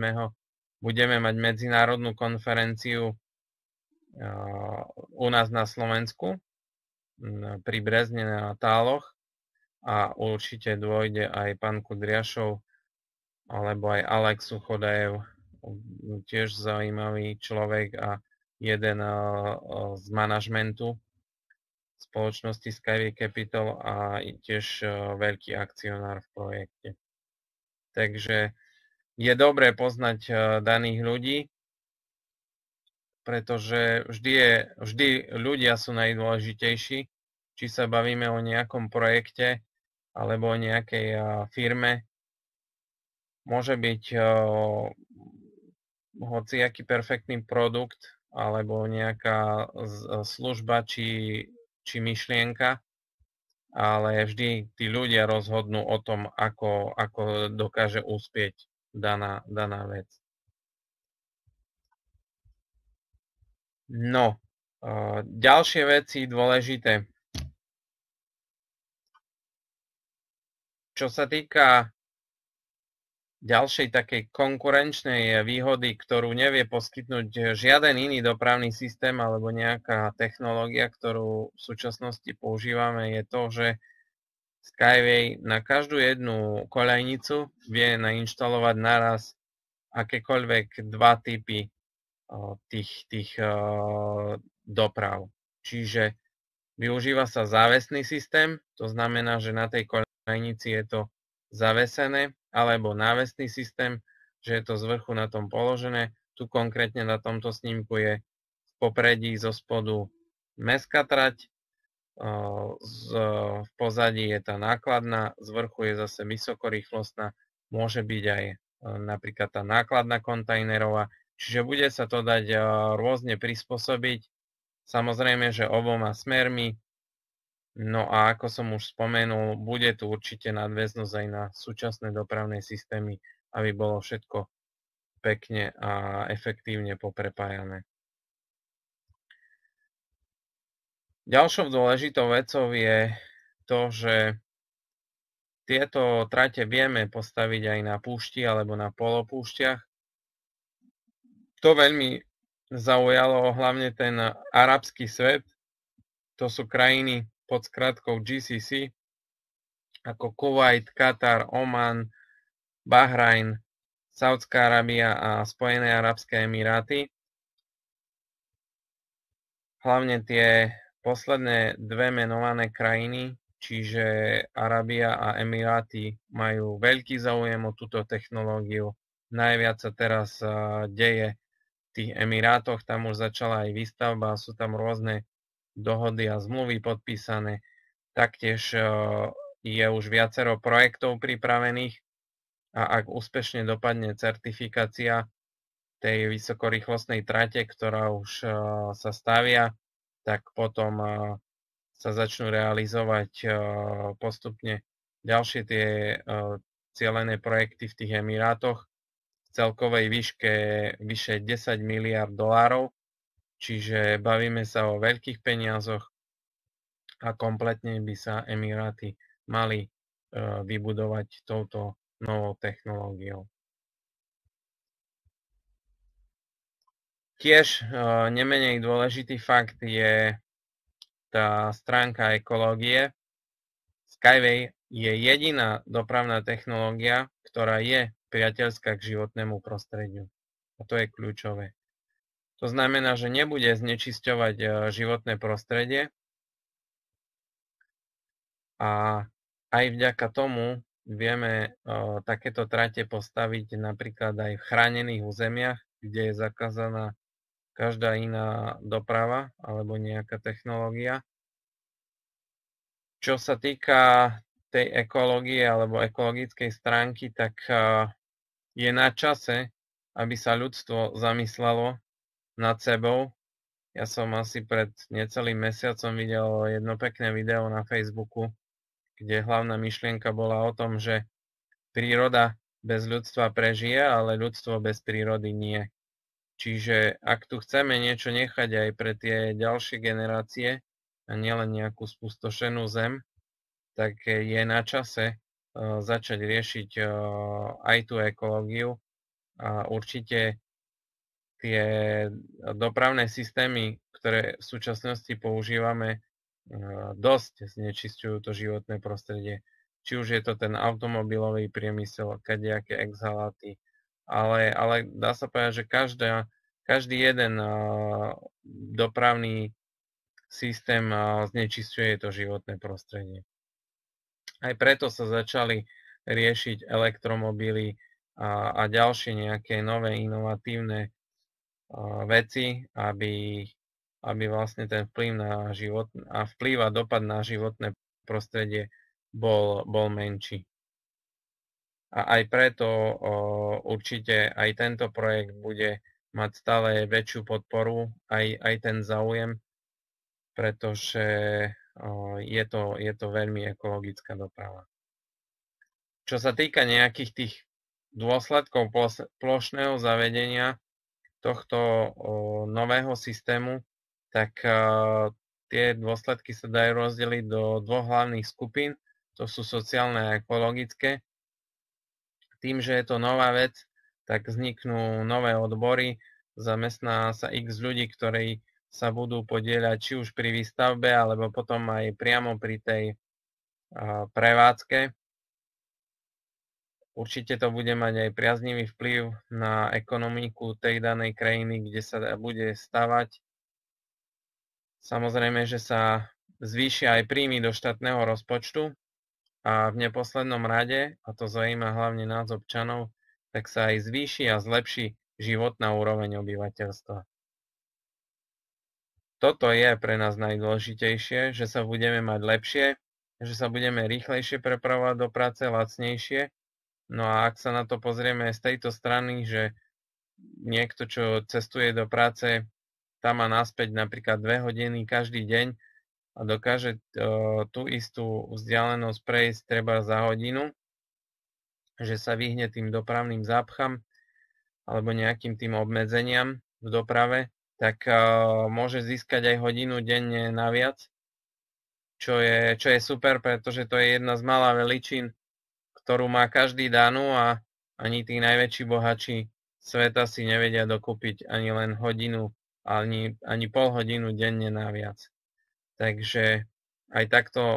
budeme mať medzinárodnú konferenciu u nás na Slovensku, pri Brezne na Táloch a určite dôjde aj pán Kudriašov alebo aj Alex Uchodajev, mm, tiež zaujímavý človek a jeden eh, z manažmentu spoločnosti Skyway Capital a tiež eh, veľký akcionár v projekte. Takže je dobré poznať eh, daných ľudí, pretože vždy, je, vždy ľudia sú najdôležitejší či sa bavíme o nejakom projekte alebo o nejakej firme, môže byť hociaký perfektný produkt alebo nejaká e, služba či, či myšlienka, ale vždy tí ľudia rozhodnú o tom, ako, ako dokáže uspieť daná, daná vec. No, e, ďalšie veci dôležité. Čo sa týka ďalšej takej konkurenčnej výhody, ktorú nevie poskytnúť eh, žiaden iný dopravný systém alebo nejaká technológia, ktorú v súčasnosti používame, je to, že Skyway na každú jednu kolejnicu vie nainštalovať naraz akékoľvek dva typy eh, tých, tých eh, doprav. Čiže využíva sa závesný systém, to znamená, že na tej kolejnici krajnici je to zavesené, alebo návesný systém, že je to z vrchu na tom položené. Tu konkrétne na tomto snímku je v popredí zo spodu mestská trať, v pozadí je tá nákladná, z vrchu je zase vysokorýchlostná, môže byť aj napríklad tá nákladná kontajnerová, čiže bude sa to dať rôzne prispôsobiť. Samozrejme, že oboma smermi No a ako som už spomenul, bude tu určite nadväznosť aj na súčasné dopravné systémy, aby bolo všetko pekne a efektívne poprepájané. Ďalšou dôležitou vecou je to, že tieto trate vieme postaviť aj na púšti alebo na polopúšťach. To veľmi zaujalo hlavne ten arabský svet. To sú krajiny, pod skratkou GCC, ako Kuwait, Katar, Oman, Bahrajn, Saudská Arábia a Spojené Arabské Emiráty. Hlavne tie posledné dve menované krajiny, čiže Arábia a Emiráty, majú veľký záujem o túto technológiu. Najviac sa teraz deje v tých Emirátoch, tam už začala aj výstavba, sú tam rôzne dohody a zmluvy podpísané. Taktiež eh, je už viacero projektov pripravených a ak úspešne dopadne certifikácia tej vysokorýchlostnej trate, ktorá už eh, sa stavia, tak potom eh, sa začnú realizovať postupne ďalšie tie cieľené projekty v tých Emirátoch v celkovej výške vyše 10 miliard dolárov Čiže bavíme sa o veľkých peniazoch a kompletne by sa Emiráty mali e, vybudovať touto novou technológiou. Tiež e, nemenej dôležitý fakt je tá stránka ekológie. Skyway je jediná dopravná technológia, ktorá je priateľská k životnému prostrediu. A to je kľúčové. To znamená, že nebude znečisťovať e, životné prostredie a aj vďaka tomu vieme e, takéto trate postaviť napríklad aj v chránených územiach, kde je zakázaná každá iná doprava alebo nejaká technológia. Čo sa týka tej ekológie alebo ekologickej stránky, tak e, je na čase, aby sa ľudstvo zamyslelo nad sebou. Ja som asi pred necelým mesiacom videl jedno pekné video na Facebooku, kde hlavná myšlienka bola o tom, že príroda bez ľudstva prežije, ale ľudstvo bez prírody nie. Čiže ak tu chceme niečo nechať aj pre tie ďalšie generácie, a nielen nejakú spustošenú zem, tak je na čase eh, začať riešiť eh, aj tú ekológiu. A určite tie e, dopravné systémy, ktoré v súčasnosti používame, e, dosť znečistujú to životné prostredie. Či už je to ten automobilový priemysel, kadejaké exhaláty, ale, ale dá sa povedať, že každá, každý jeden e, dopravný systém znečistuje to životné prostredie. Aj preto sa začali riešiť elektromobily a, a ďalšie nejaké nové inovatívne veci, aby, aby vlastne ten vplyv na život a vplyv a dopad na životné prostredie bol, bol menší. A aj preto o, určite aj tento projekt bude mať stále väčšiu podporu, aj, aj ten záujem, pretože o, je, to, je to veľmi ekologická doprava. Čo sa týka nejakých tých dôsledkov plošného zavedenia, tohto nového systému, tak tie dôsledky sa dajú rozdeliť do dvoch hlavných skupín. To sú sociálne a ekologické. Tým, že je to nová vec, tak vzniknú nové odbory, zamestná sa x ľudí, ktorí sa budú podieľať či už pri výstavbe, alebo potom aj priamo pri tej prevádzke. Určite to bude mať aj priaznivý vplyv na ekonomiku tej danej krajiny, kde sa bude stavať. Samozrejme, že sa zvýšia aj príjmy do štátneho rozpočtu a v neposlednom rade, a to zaujíma hlavne nás občanov, tak sa aj zvýši a zlepší životná úroveň obyvateľstva. Toto je pre nás najdôležitejšie, že sa budeme mať lepšie, že sa budeme rýchlejšie prepravovať do práce, lacnejšie No a ak sa na to pozrieme z tejto strany, že niekto, čo cestuje do práce tam má naspäť napríklad dve hodiny každý deň a dokáže tú istú vzdialenosť prejsť treba za hodinu, že sa vyhne tým dopravným zápcham alebo nejakým tým obmedzeniam v doprave, tak môže získať aj hodinu denne naviac, čo je, čo je super, pretože to je jedna z malá veličín, ktorú má každý danú a ani tí najväčší bohači sveta si nevedia dokúpiť ani len hodinu, ani, ani pol hodinu denne naviac. Takže aj takto o,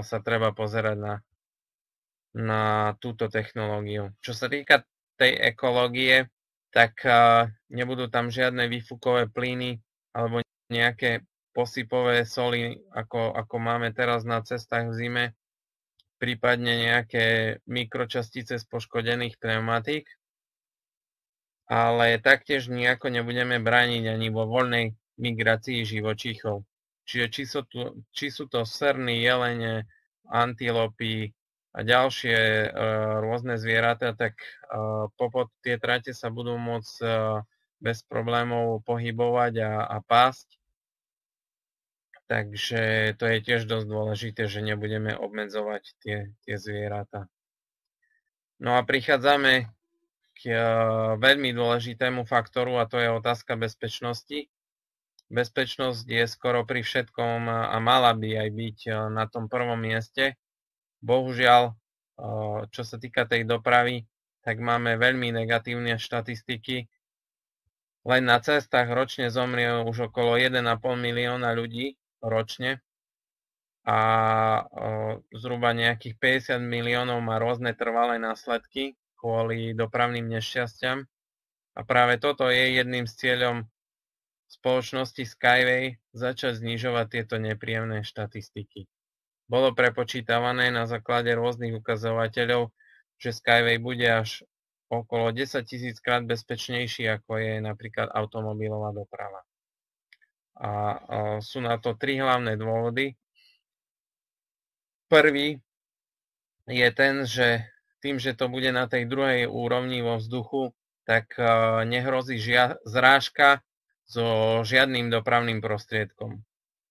sa treba pozerať na, na túto technológiu. Čo sa týka tej ekológie, tak a, nebudú tam žiadne výfukové plyny alebo nejaké posypové soli, ako, ako máme teraz na cestách v zime, prípadne nejaké mikročastice z poškodených pneumatík, ale taktiež nejako nebudeme brániť ani vo voľnej migrácii živočíchov. Čiže či sú, tu, či sú to srny, jelene, antilopy a ďalšie e, rôzne zvieratá, tak e, popod tie trate sa budú môcť e, bez problémov pohybovať a, a pásť Takže to je tiež dosť dôležité, že nebudeme obmedzovať tie, tie zvieratá. No a prichádzame k e, veľmi dôležitému faktoru a to je otázka bezpečnosti. Bezpečnosť je skoro pri všetkom a mala by aj byť e, na tom prvom mieste. Bohužiaľ, e, čo sa týka tej dopravy, tak máme veľmi negatívne štatistiky. Len na cestách ročne zomrie už okolo 1,5 milióna ľudí ročne a zhruba nejakých 50 miliónov má rôzne trvalé následky kvôli dopravným nešťastiam. A práve toto je jedným z cieľom spoločnosti Skyway začať znižovať tieto nepríjemné štatistiky. Bolo prepočítavané na základe rôznych ukazovateľov, že Skyway bude až okolo 10 tisíc krát bezpečnejší, ako je napríklad automobilová doprava. A, a sú na to tri hlavné dôvody. Prvý je ten, že tým, že to bude na tej druhej úrovni vo vzduchu, tak e, nehrozí žia- zrážka so žiadnym dopravným prostriedkom.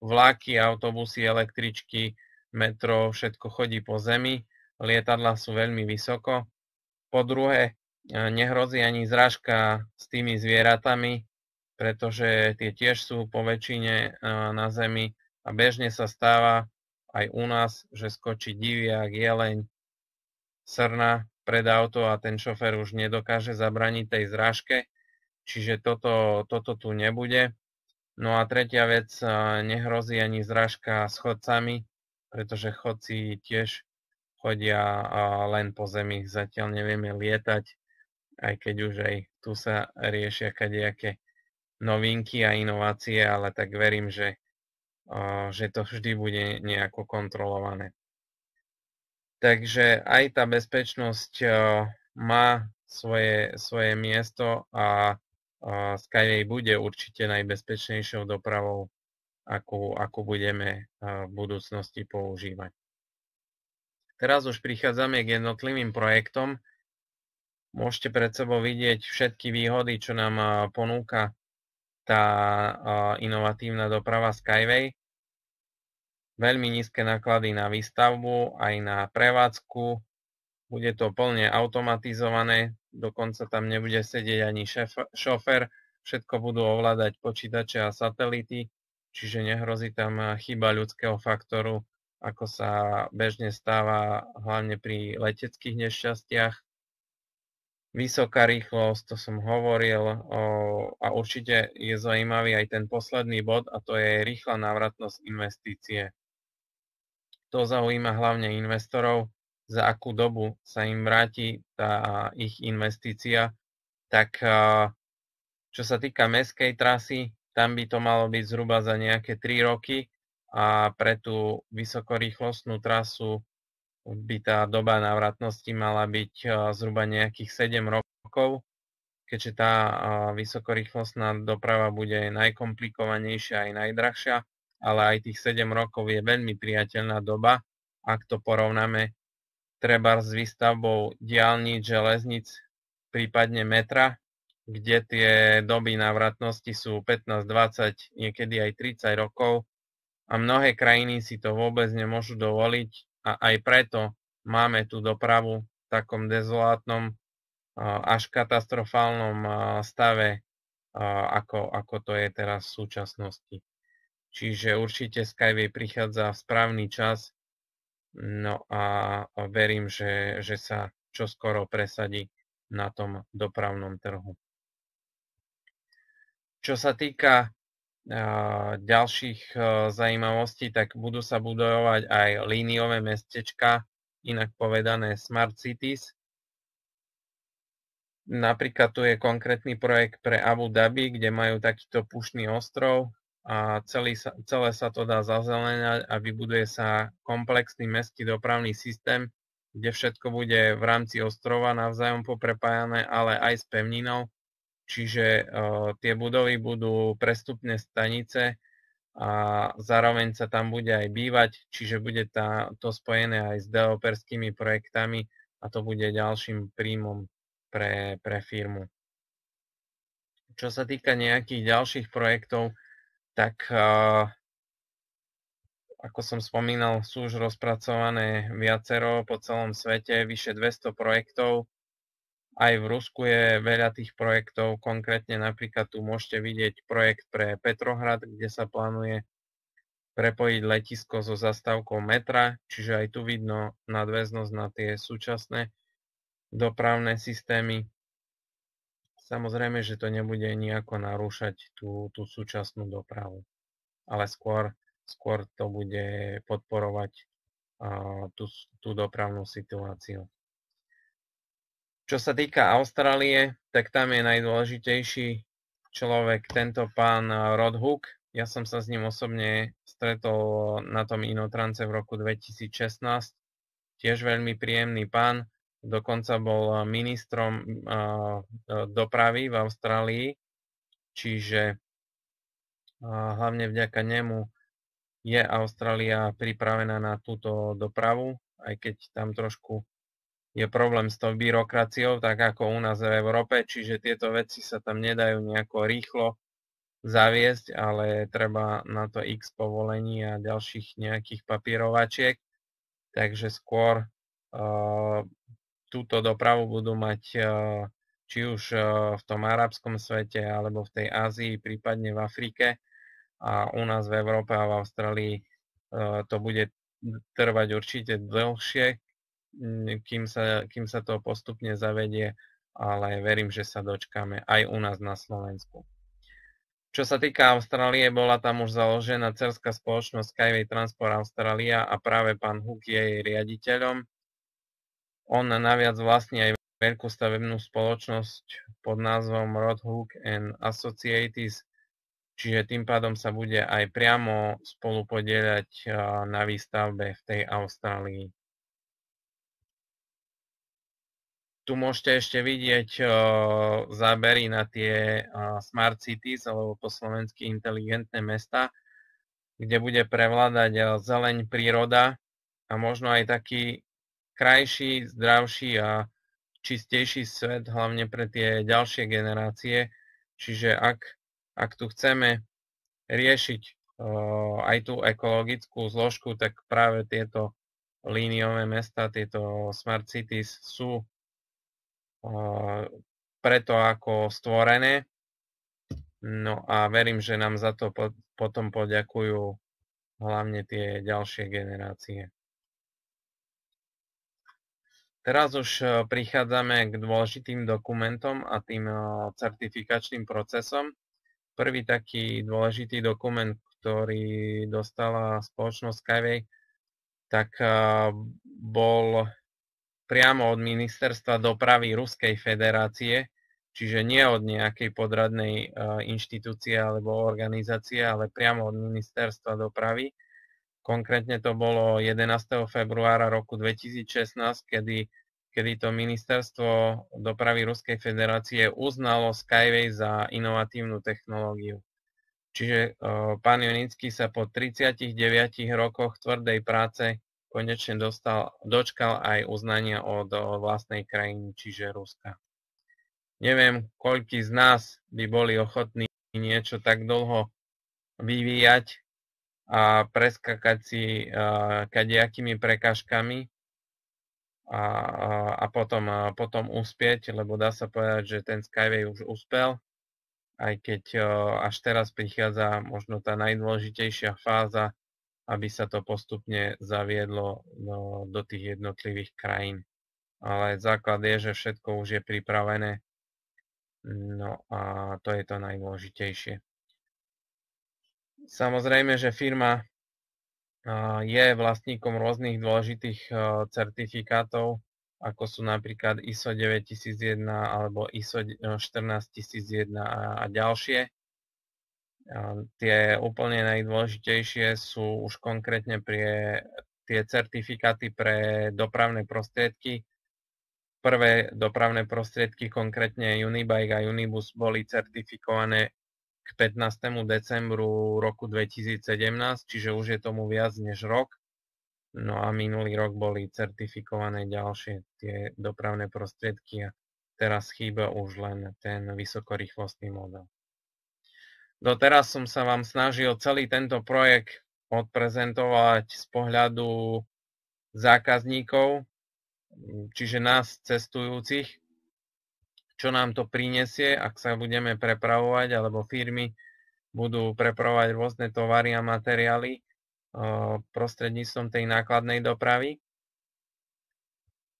Vláky, autobusy, električky, metro, všetko chodí po zemi, lietadla sú veľmi vysoko. Po druhé, e, nehrozí ani zrážka s tými zvieratami, pretože tie tiež sú po väčšine e, na Zemi a bežne sa stáva aj u nás, že skočí diviak, jeleň, srna pred auto a ten šofer už nedokáže zabraniť tej zrážke, čiže toto, toto tu nebude. No a tretia vec, e, nehrozí ani zrážka s chodcami, pretože chodci tiež chodia e, len po zemi, zatiaľ nevieme lietať, aj keď už aj tu sa riešia kadejaké novinky a inovácie, ale tak verím, že, že to vždy bude nejako kontrolované. Takže aj tá bezpečnosť má svoje, svoje miesto a Skyway bude určite najbezpečnejšou dopravou, akú, akú budeme v budúcnosti používať. Teraz už prichádzame k jednotlivým projektom. Môžete pred sebou vidieť všetky výhody, čo nám ponúka tá inovatívna doprava Skyway. Veľmi nízke náklady na výstavbu, aj na prevádzku. Bude to plne automatizované, dokonca tam nebude sedieť ani šofer, všetko budú ovládať počítače a satelity, čiže nehrozí tam chyba ľudského faktoru, ako sa bežne stáva hlavne pri leteckých nešťastiach. Vysoká rýchlosť, to som hovoril, o, a určite je zaujímavý aj ten posledný bod, a to je rýchla návratnosť investície. To zaujíma hlavne investorov, za akú dobu sa im vráti tá ich investícia. Tak čo sa týka meskej trasy, tam by to malo byť zhruba za nejaké 3 roky a pre tú vysokorýchlostnú trasu by tá doba návratnosti mala byť zhruba nejakých 7 rokov, keďže tá vysokorýchlostná doprava bude najkomplikovanejšia aj najdrahšia, ale aj tých 7 rokov je veľmi priateľná doba, ak to porovnáme treba s výstavbou diálnic, železnic, prípadne metra, kde tie doby návratnosti sú 15, 20, niekedy aj 30 rokov a mnohé krajiny si to vôbec nemôžu dovoliť, a aj preto máme tú dopravu v takom dezolátnom až katastrofálnom stave, ako, ako to je teraz v súčasnosti. Čiže určite Skyway prichádza v správny čas, no a verím, že, že sa čoskoro presadí na tom dopravnom trhu. Čo sa týka ďalších e, zaujímavostí, tak budú sa budovať aj líniové mestečka, inak povedané Smart Cities. Napríklad tu je konkrétny projekt pre Abu Dhabi, kde majú takýto pušný ostrov a celý sa, celé sa to dá zazelenať a vybuduje sa komplexný mestský dopravný systém, kde všetko bude v rámci ostrova navzájom poprepájané, ale aj s pevninou Čiže tie budovy budú prestupné stanice a zároveň sa tam bude aj bývať, čiže bude tá, to spojené aj s developerskými projektami a to bude ďalším príjmom pre, pre firmu. Čo sa týka nejakých ďalších projektov, tak ako som spomínal, sú už rozpracované viacero po celom svete, vyše 200 projektov aj v Rusku je veľa tých projektov, konkrétne napríklad tu môžete vidieť projekt pre Petrohrad, kde sa plánuje prepojiť letisko so zastávkou metra, čiže aj tu vidno nadväznosť na tie súčasné dopravné systémy. Samozrejme, že to nebude nejako narúšať tú, tú súčasnú dopravu, ale skôr, skôr to bude podporovať uh, tú, tú dopravnú situáciu. Čo sa týka Austrálie, tak tam je najdôležitejší človek tento pán eh, Rod Hook. Ja som sa s ním osobne stretol na tom Inotrance v roku 2016. Tiež veľmi príjemný pán. Dokonca bol eh, ministrom eh, dopravy v Austrálii, čiže hlavne vďaka nemu je Austrália pripravená na túto dopravu, aj keď tam trošku je problém s tou byrokraciou, tak ako u nás v Európe, čiže tieto veci sa tam nedajú nejako rýchlo zaviesť, ale treba na to x povolení a ďalších nejakých papírovačiek. takže skôr eh, túto dopravu budú mať eh, či už eh, v tom arabskom svete alebo v tej Ázii, prípadne v Afrike a u nás v Európe a v Austrálii to bude trvať určite dlhšie, Mm. kým sa, kým sa to postupne zavedie, ale verím, že sa dočkáme aj u nás na Slovensku. Čo sa týka Austrálie, bola tam už založená cerská spoločnosť Skyway Transport Austrália a práve pán Hook je jej riaditeľom. On naviac vlastní aj veľkú stavebnú spoločnosť pod názvom Rod Hook and Associates, čiže tým pádom sa bude aj priamo spolupodieľať na výstavbe v tej Austrálii. Tu môžete ešte vidieť zábery na tie smart cities, alebo po slovensky inteligentné mesta, kde bude prevládať zeleň príroda a možno aj taký krajší, zdravší a čistejší svet, hlavne pre tie ďalšie generácie. Čiže ak, ak tu chceme riešiť aj tú ekologickú zložku, tak práve tieto líniové mesta, tieto smart cities sú Eh, preto ako stvorené. No a verím, že nám za to potom poďakujú hlavne tie ďalšie generácie. Teraz už eh, prichádzame k dôležitým dokumentom a tým eh, certifikačným procesom. Prvý taký dôležitý dokument, ktorý dostala spoločnosť Skyway, tak bol priamo od ministerstva dopravy Ruskej federácie, čiže nie od nejakej podradnej e, inštitúcie alebo organizácie, ale priamo od ministerstva dopravy. Konkrétne to bolo 11. februára roku 2016, kedy, kedy to ministerstvo dopravy Ruskej federácie uznalo Skyway za inovatívnu technológiu. Čiže e, pán Jonický sa po 39 rokoch tvrdej práce konečne dostal, dočkal aj uznania od vlastnej krajiny, čiže Ruska. Neviem, koľký z nás by boli ochotní niečo tak dlho vyvíjať a preskakať si kadejakými prekažkami a, a, a potom, potom uspieť, lebo dá sa povedať, že ten Skyway už uspel, aj keď až teraz prichádza možno tá najdôležitejšia fáza aby sa to postupne zaviedlo do, no, do tých jednotlivých krajín. Ale základ je, že všetko už je pripravené. No a to je to najdôležitejšie. Samozrejme, že firma je vlastníkom rôznych dôležitých certifikátov, ako sú napríklad ISO 9001 alebo e, ISO 14001 a ďalšie. Ehm, tie úplne najdôležitejšie sú už konkrétne pri tie certifikáty pre dopravné prostriedky. Prvé dopravné prostriedky, konkrétne Unibike a Unibus, boli certifikované k 15. decembru roku 2017, čiže už je tomu viac než rok. No a minulý rok boli certifikované ďalšie tie dopravné prostriedky a teraz chýba už len ten vysokorýchlostný model. Doteraz no, som sa vám snažil celý tento projekt odprezentovať z pohľadu zákazníkov, čiže nás cestujúcich, čo nám to prinesie, ak sa budeme prepravovať, alebo firmy budú prepravovať rôzne tovary a materiály prostredníctvom tej nákladnej dopravy.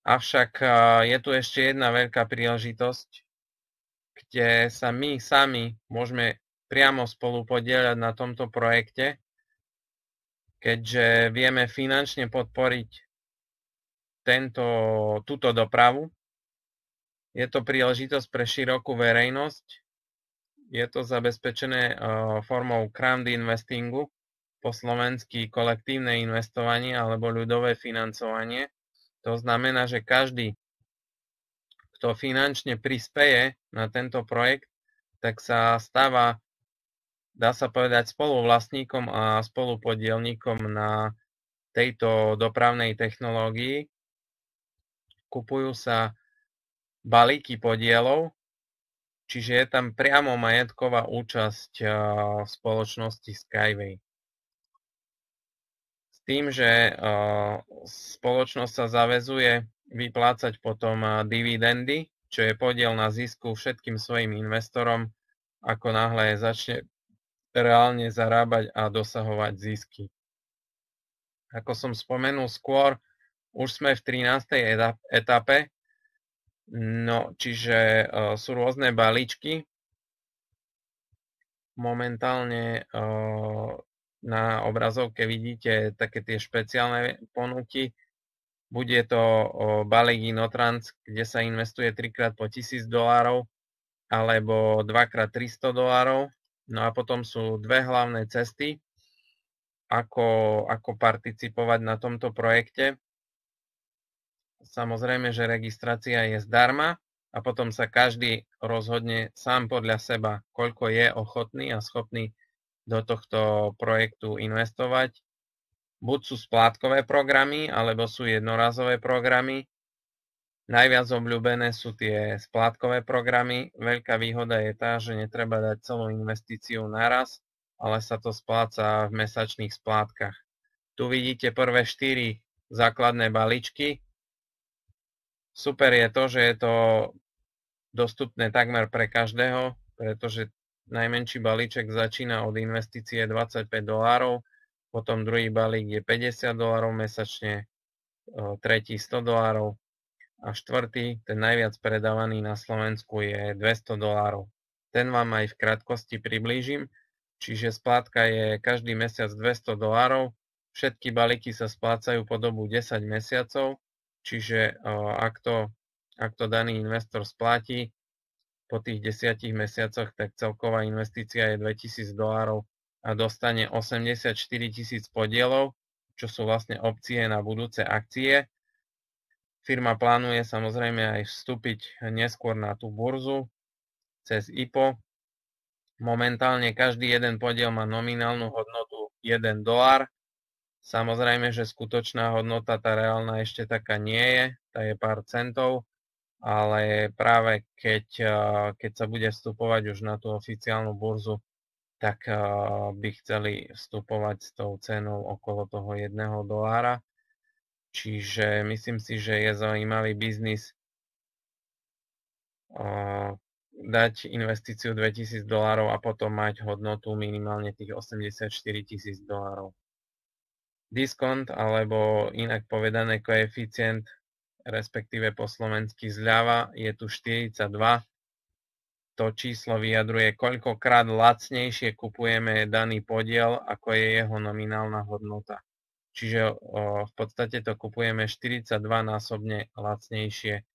Avšak je tu ešte jedna veľká príležitosť, kde sa my sami môžeme priamo spolupodieľať na tomto projekte, keďže vieme finančne podporiť tento, túto dopravu. Je to príležitosť pre širokú verejnosť. Je to zabezpečené eh, formou crowd investingu, po slovensky kolektívne investovanie alebo ľudové financovanie. To znamená, že každý, kto finančne prispeje na tento projekt, tak sa stáva dá sa povedať, spoluvlastníkom a spolupodielníkom na tejto dopravnej technológii. Kupujú sa balíky podielov, čiže je tam priamo majetková účasť v spoločnosti Skyway. S tým, že spoločnosť sa zavezuje vyplácať potom dividendy, čo je podiel na zisku všetkým svojim investorom, ako náhle začne reálne zarábať a dosahovať zisky. Ako som spomenul skôr, už sme v 13. etape, no čiže e, sú rôzne balíčky. Momentálne e, na obrazovke vidíte také tie špeciálne ponuky. Bude to balík Inotrans, kde sa investuje 3x po 1000 dolárov alebo 2x 300 dolárov No a potom sú dve hlavné cesty, ako, ako participovať na tomto projekte. Samozrejme, že registrácia je zdarma a potom sa každý rozhodne sám podľa seba, koľko je ochotný a schopný do tohto projektu investovať. Buď sú splátkové programy, alebo sú jednorazové programy, Najviac obľúbené sú tie splátkové programy. Veľká výhoda je tá, že netreba dať celú investíciu naraz, ale sa to spláca v mesačných splátkach. Tu vidíte prvé 4 základné balíčky. Super je to, že je to dostupné takmer pre každého, pretože najmenší balíček začína od investície 25 dolárov, potom druhý balík je 50 dolárov mesačne, tretí 100 dolárov, a štvrtý, ten najviac predávaný na Slovensku je 200 dolárov. Ten vám aj v krátkosti priblížim, čiže splátka je každý mesiac 200 dolárov, všetky balíky sa splácajú po dobu 10 mesiacov, čiže ak to, ak to daný investor spláti po tých 10 mesiacoch, tak celková investícia je 2000 dolárov a dostane 84 tisíc podielov, čo sú vlastne opcie na budúce akcie Firma plánuje samozrejme aj vstúpiť neskôr na tú burzu cez IPO. Momentálne každý jeden podiel má nominálnu hodnotu 1 dolár. Samozrejme, že skutočná hodnota, tá reálna ešte taká nie je, tá je pár centov, ale práve keď, eh, keď sa bude vstupovať už na tú oficiálnu burzu, tak eh, by chceli vstupovať s tou cenou okolo toho 1 dolára Čiže myslím si, že je zaujímavý biznis dať investíciu 2000 dolárov a potom mať hodnotu minimálne tých 84 tisíc dolárov. Diskont alebo inak povedané koeficient, respektíve po slovensky zľava, je tu 42. To číslo vyjadruje, koľkokrát lacnejšie kupujeme daný podiel, ako je jeho nominálna hodnota. Čiže v podstate to kupujeme 42 násobne lacnejšie,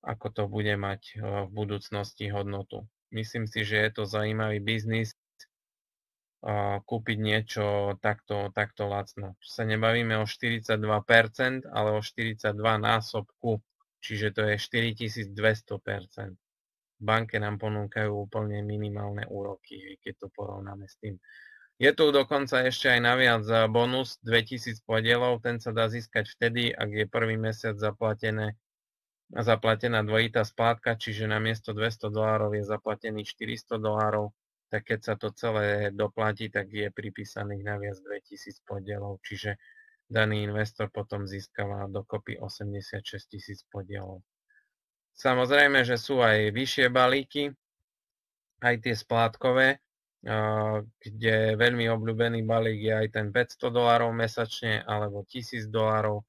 ako to bude mať v budúcnosti hodnotu. Myslím si, že je to zaujímavý biznis kúpiť niečo takto, takto lacno. Sa nebavíme o 42%, ale o 42 násobku, čiže to je 4200%. V banke nám ponúkajú úplne minimálne úroky, keď to porovnáme s tým, je tu dokonca ešte aj naviac eh, bonus 2000 podielov, ten sa dá získať vtedy, ak je prvý mesiac zaplatené, zaplatená dvojitá splátka, čiže na miesto 200 dolárov je zaplatený 400 dolárov, tak keď sa to celé doplatí, tak je pripísaných naviac 2000 podielov, čiže daný investor potom získava dokopy 86 tisíc podielov. Samozrejme, že sú aj vyššie balíky, aj tie splátkové, Eh, kde veľmi obľúbený balík je aj ten 500 dolárov mesačne alebo 1000 dolárov.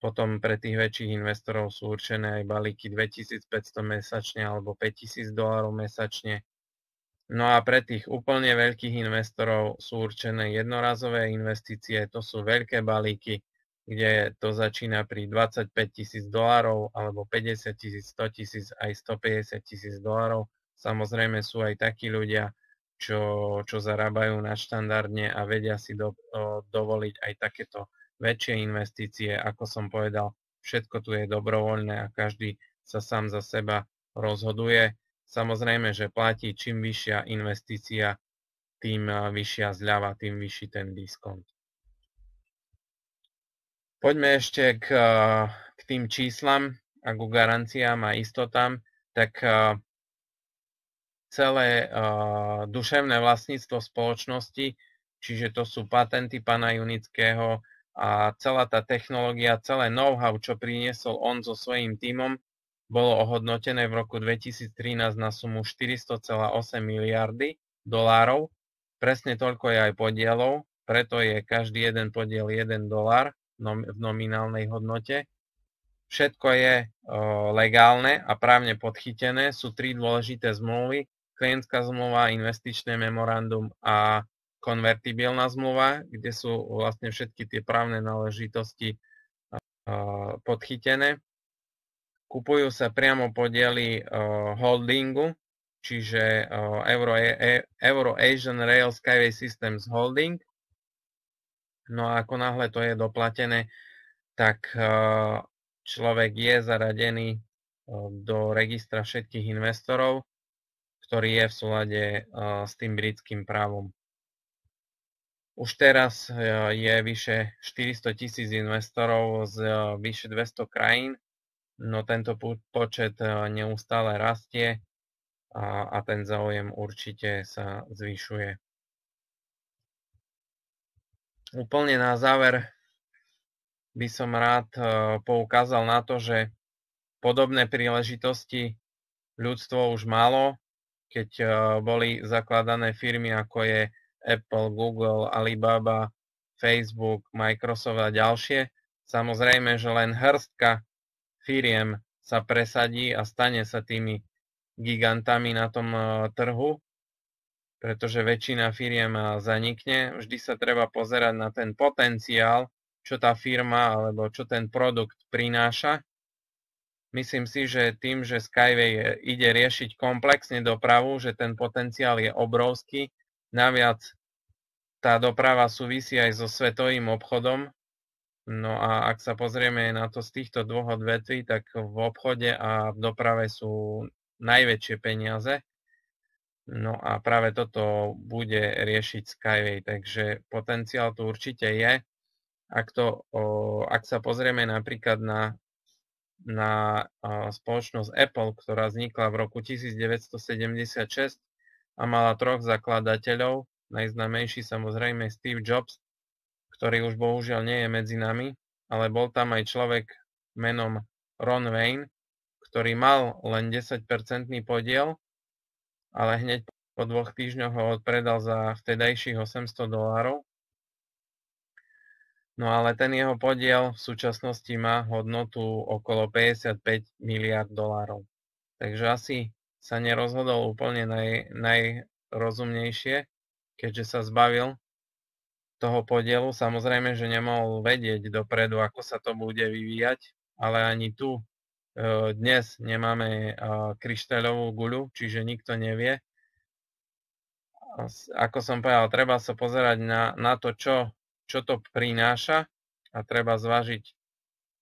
Potom pre tých väčších investorov sú určené aj balíky 2500 mesačne alebo 5000 dolárov mesačne. No a pre tých úplne veľkých investorov sú určené jednorazové investície, to sú veľké balíky, kde to začína pri 25 tisíc dolárov alebo 50 tisíc, 100 tisíc aj 150 tisíc dolárov. Samozrejme sú aj takí ľudia, čo, čo zarábajú na štandardne a vedia si do, o, dovoliť aj takéto väčšie investície. Ako som povedal, všetko tu je dobrovoľné a každý sa sám za seba rozhoduje. Samozrejme, že platí čím vyššia investícia, tým vyššia zľava, tým vyšší ten diskont. Poďme ešte k, k tým číslam a ku garanciám a istotám. Tak celé uh, duševné vlastníctvo spoločnosti, čiže to sú patenty pana Junického a celá tá technológia, celé know-how, čo priniesol on so svojím tímom, bolo ohodnotené v roku 2013 na sumu 400,8 miliardy dolárov. Presne toľko je aj podielov, preto je každý jeden podiel 1 dolár v nominálnej hodnote. Všetko je o, eh, legálne a právne podchytené. Sú tri dôležité zmluvy, klientská zmluva, investičné memorandum a konvertibilná zmluva, kde sú vlastne všetky tie právne náležitosti podchytené. Kupujú sa priamo podiely e, holdingu, čiže e, Euro, e, Euro Asian Rail Skyway Systems Holding. No a ako náhle to je doplatené, tak človek je zaradený do registra všetkých investorov ktorý je v súlade s tým britským právom. Už teraz e, je vyše 400 tisíc investorov z e, vyše 200 krajín, no tento počet e, neustále rastie a ten záujem určite sa zvyšuje. Úplne na záver by som rád poukázal na to, že podobné príležitosti ľudstvo už malo keď eh, boli zakladané firmy ako je Apple, Google, Alibaba, Facebook, Microsoft a ďalšie. Samozrejme, že len hrstka firiem sa presadí a stane sa tými gigantami na tom eh, trhu, pretože väčšina firiem eh, zanikne. Vždy sa treba pozerať na ten potenciál, čo tá firma alebo čo ten produkt prináša Myslím si, že tým, že Skyway ide riešiť komplexne dopravu, že ten potenciál je obrovský, naviac tá doprava súvisí aj so svetovým obchodom. No a ak sa pozrieme na to z týchto dvoch odvetví, tak v obchode a v doprave sú najväčšie peniaze. No a práve toto bude riešiť Skyway, takže potenciál tu určite je. Ak, to, ak sa pozrieme napríklad na na spoločnosť Apple, ktorá vznikla v roku 1976 a mala troch zakladateľov, najznamejší samozrejme Steve Jobs, ktorý už bohužiaľ nie je medzi nami, ale bol tam aj človek menom Ron Wayne, ktorý mal len 10-percentný podiel, ale hneď po dvoch týždňoch ho odpredal za vtedajších 800 dolárov No ale ten jeho podiel v súčasnosti má hodnotu okolo 55 miliard dolárov. Takže asi sa nerozhodol úplne naj, najrozumnejšie, keďže sa zbavil toho podielu. Samozrejme, že nemohol vedieť dopredu, ako sa to bude vyvíjať, ale ani tu e, dnes nemáme e, kryštáľovú guľu, čiže nikto nevie. Ako som povedal, treba sa pozerať na, na to, čo čo to prináša a treba zvážiť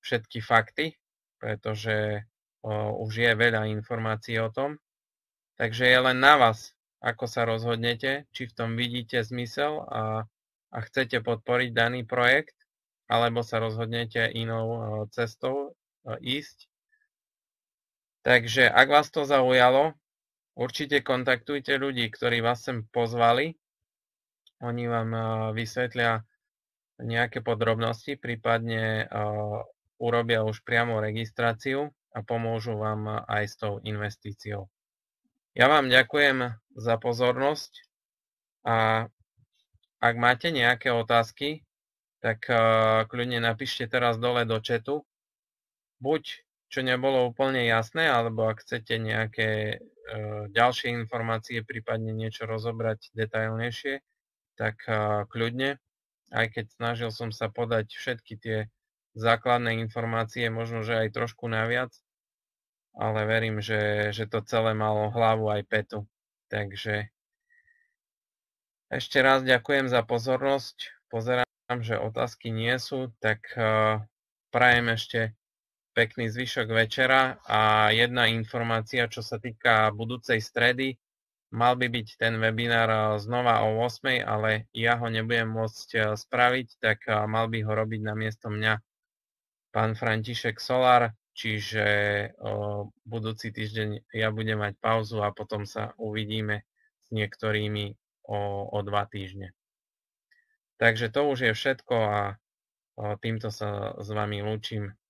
všetky fakty, pretože o, už je veľa informácií o tom. Takže je len na vás, ako sa rozhodnete, či v tom vidíte zmysel a, a chcete podporiť daný projekt, alebo sa rozhodnete inou o, cestou o, ísť. Takže ak vás to zaujalo, určite kontaktujte ľudí, ktorí vás sem pozvali. Oni vám vysvetlia, nejaké podrobnosti, prípadne urobia už priamo registráciu a pomôžu vám aj s tou investíciou. Ja vám ďakujem za pozornosť a ak máte nejaké otázky, tak kľudne napíšte teraz dole do četu. Buď čo nebolo úplne jasné, alebo ak chcete nejaké e, ďalšie informácie, prípadne niečo rozobrať detailnejšie, tak kľudne aj keď snažil som sa podať všetky tie základné informácie, možno, že aj trošku naviac, ale verím, že, že to celé malo hlavu aj petu. Takže ešte raz ďakujem za pozornosť. Pozerám, že otázky nie sú, tak eh, prajem ešte pekný zvyšok večera a jedna informácia, čo sa týka budúcej stredy mal by byť ten webinár znova o 8, ale ja ho nebudem môcť spraviť, tak mal by ho robiť na miesto mňa pán František Solár, čiže budúci týždeň ja budem mať pauzu a potom sa uvidíme s niektorými o, o dva týždne. Takže to už je všetko a týmto sa s vami lúčim.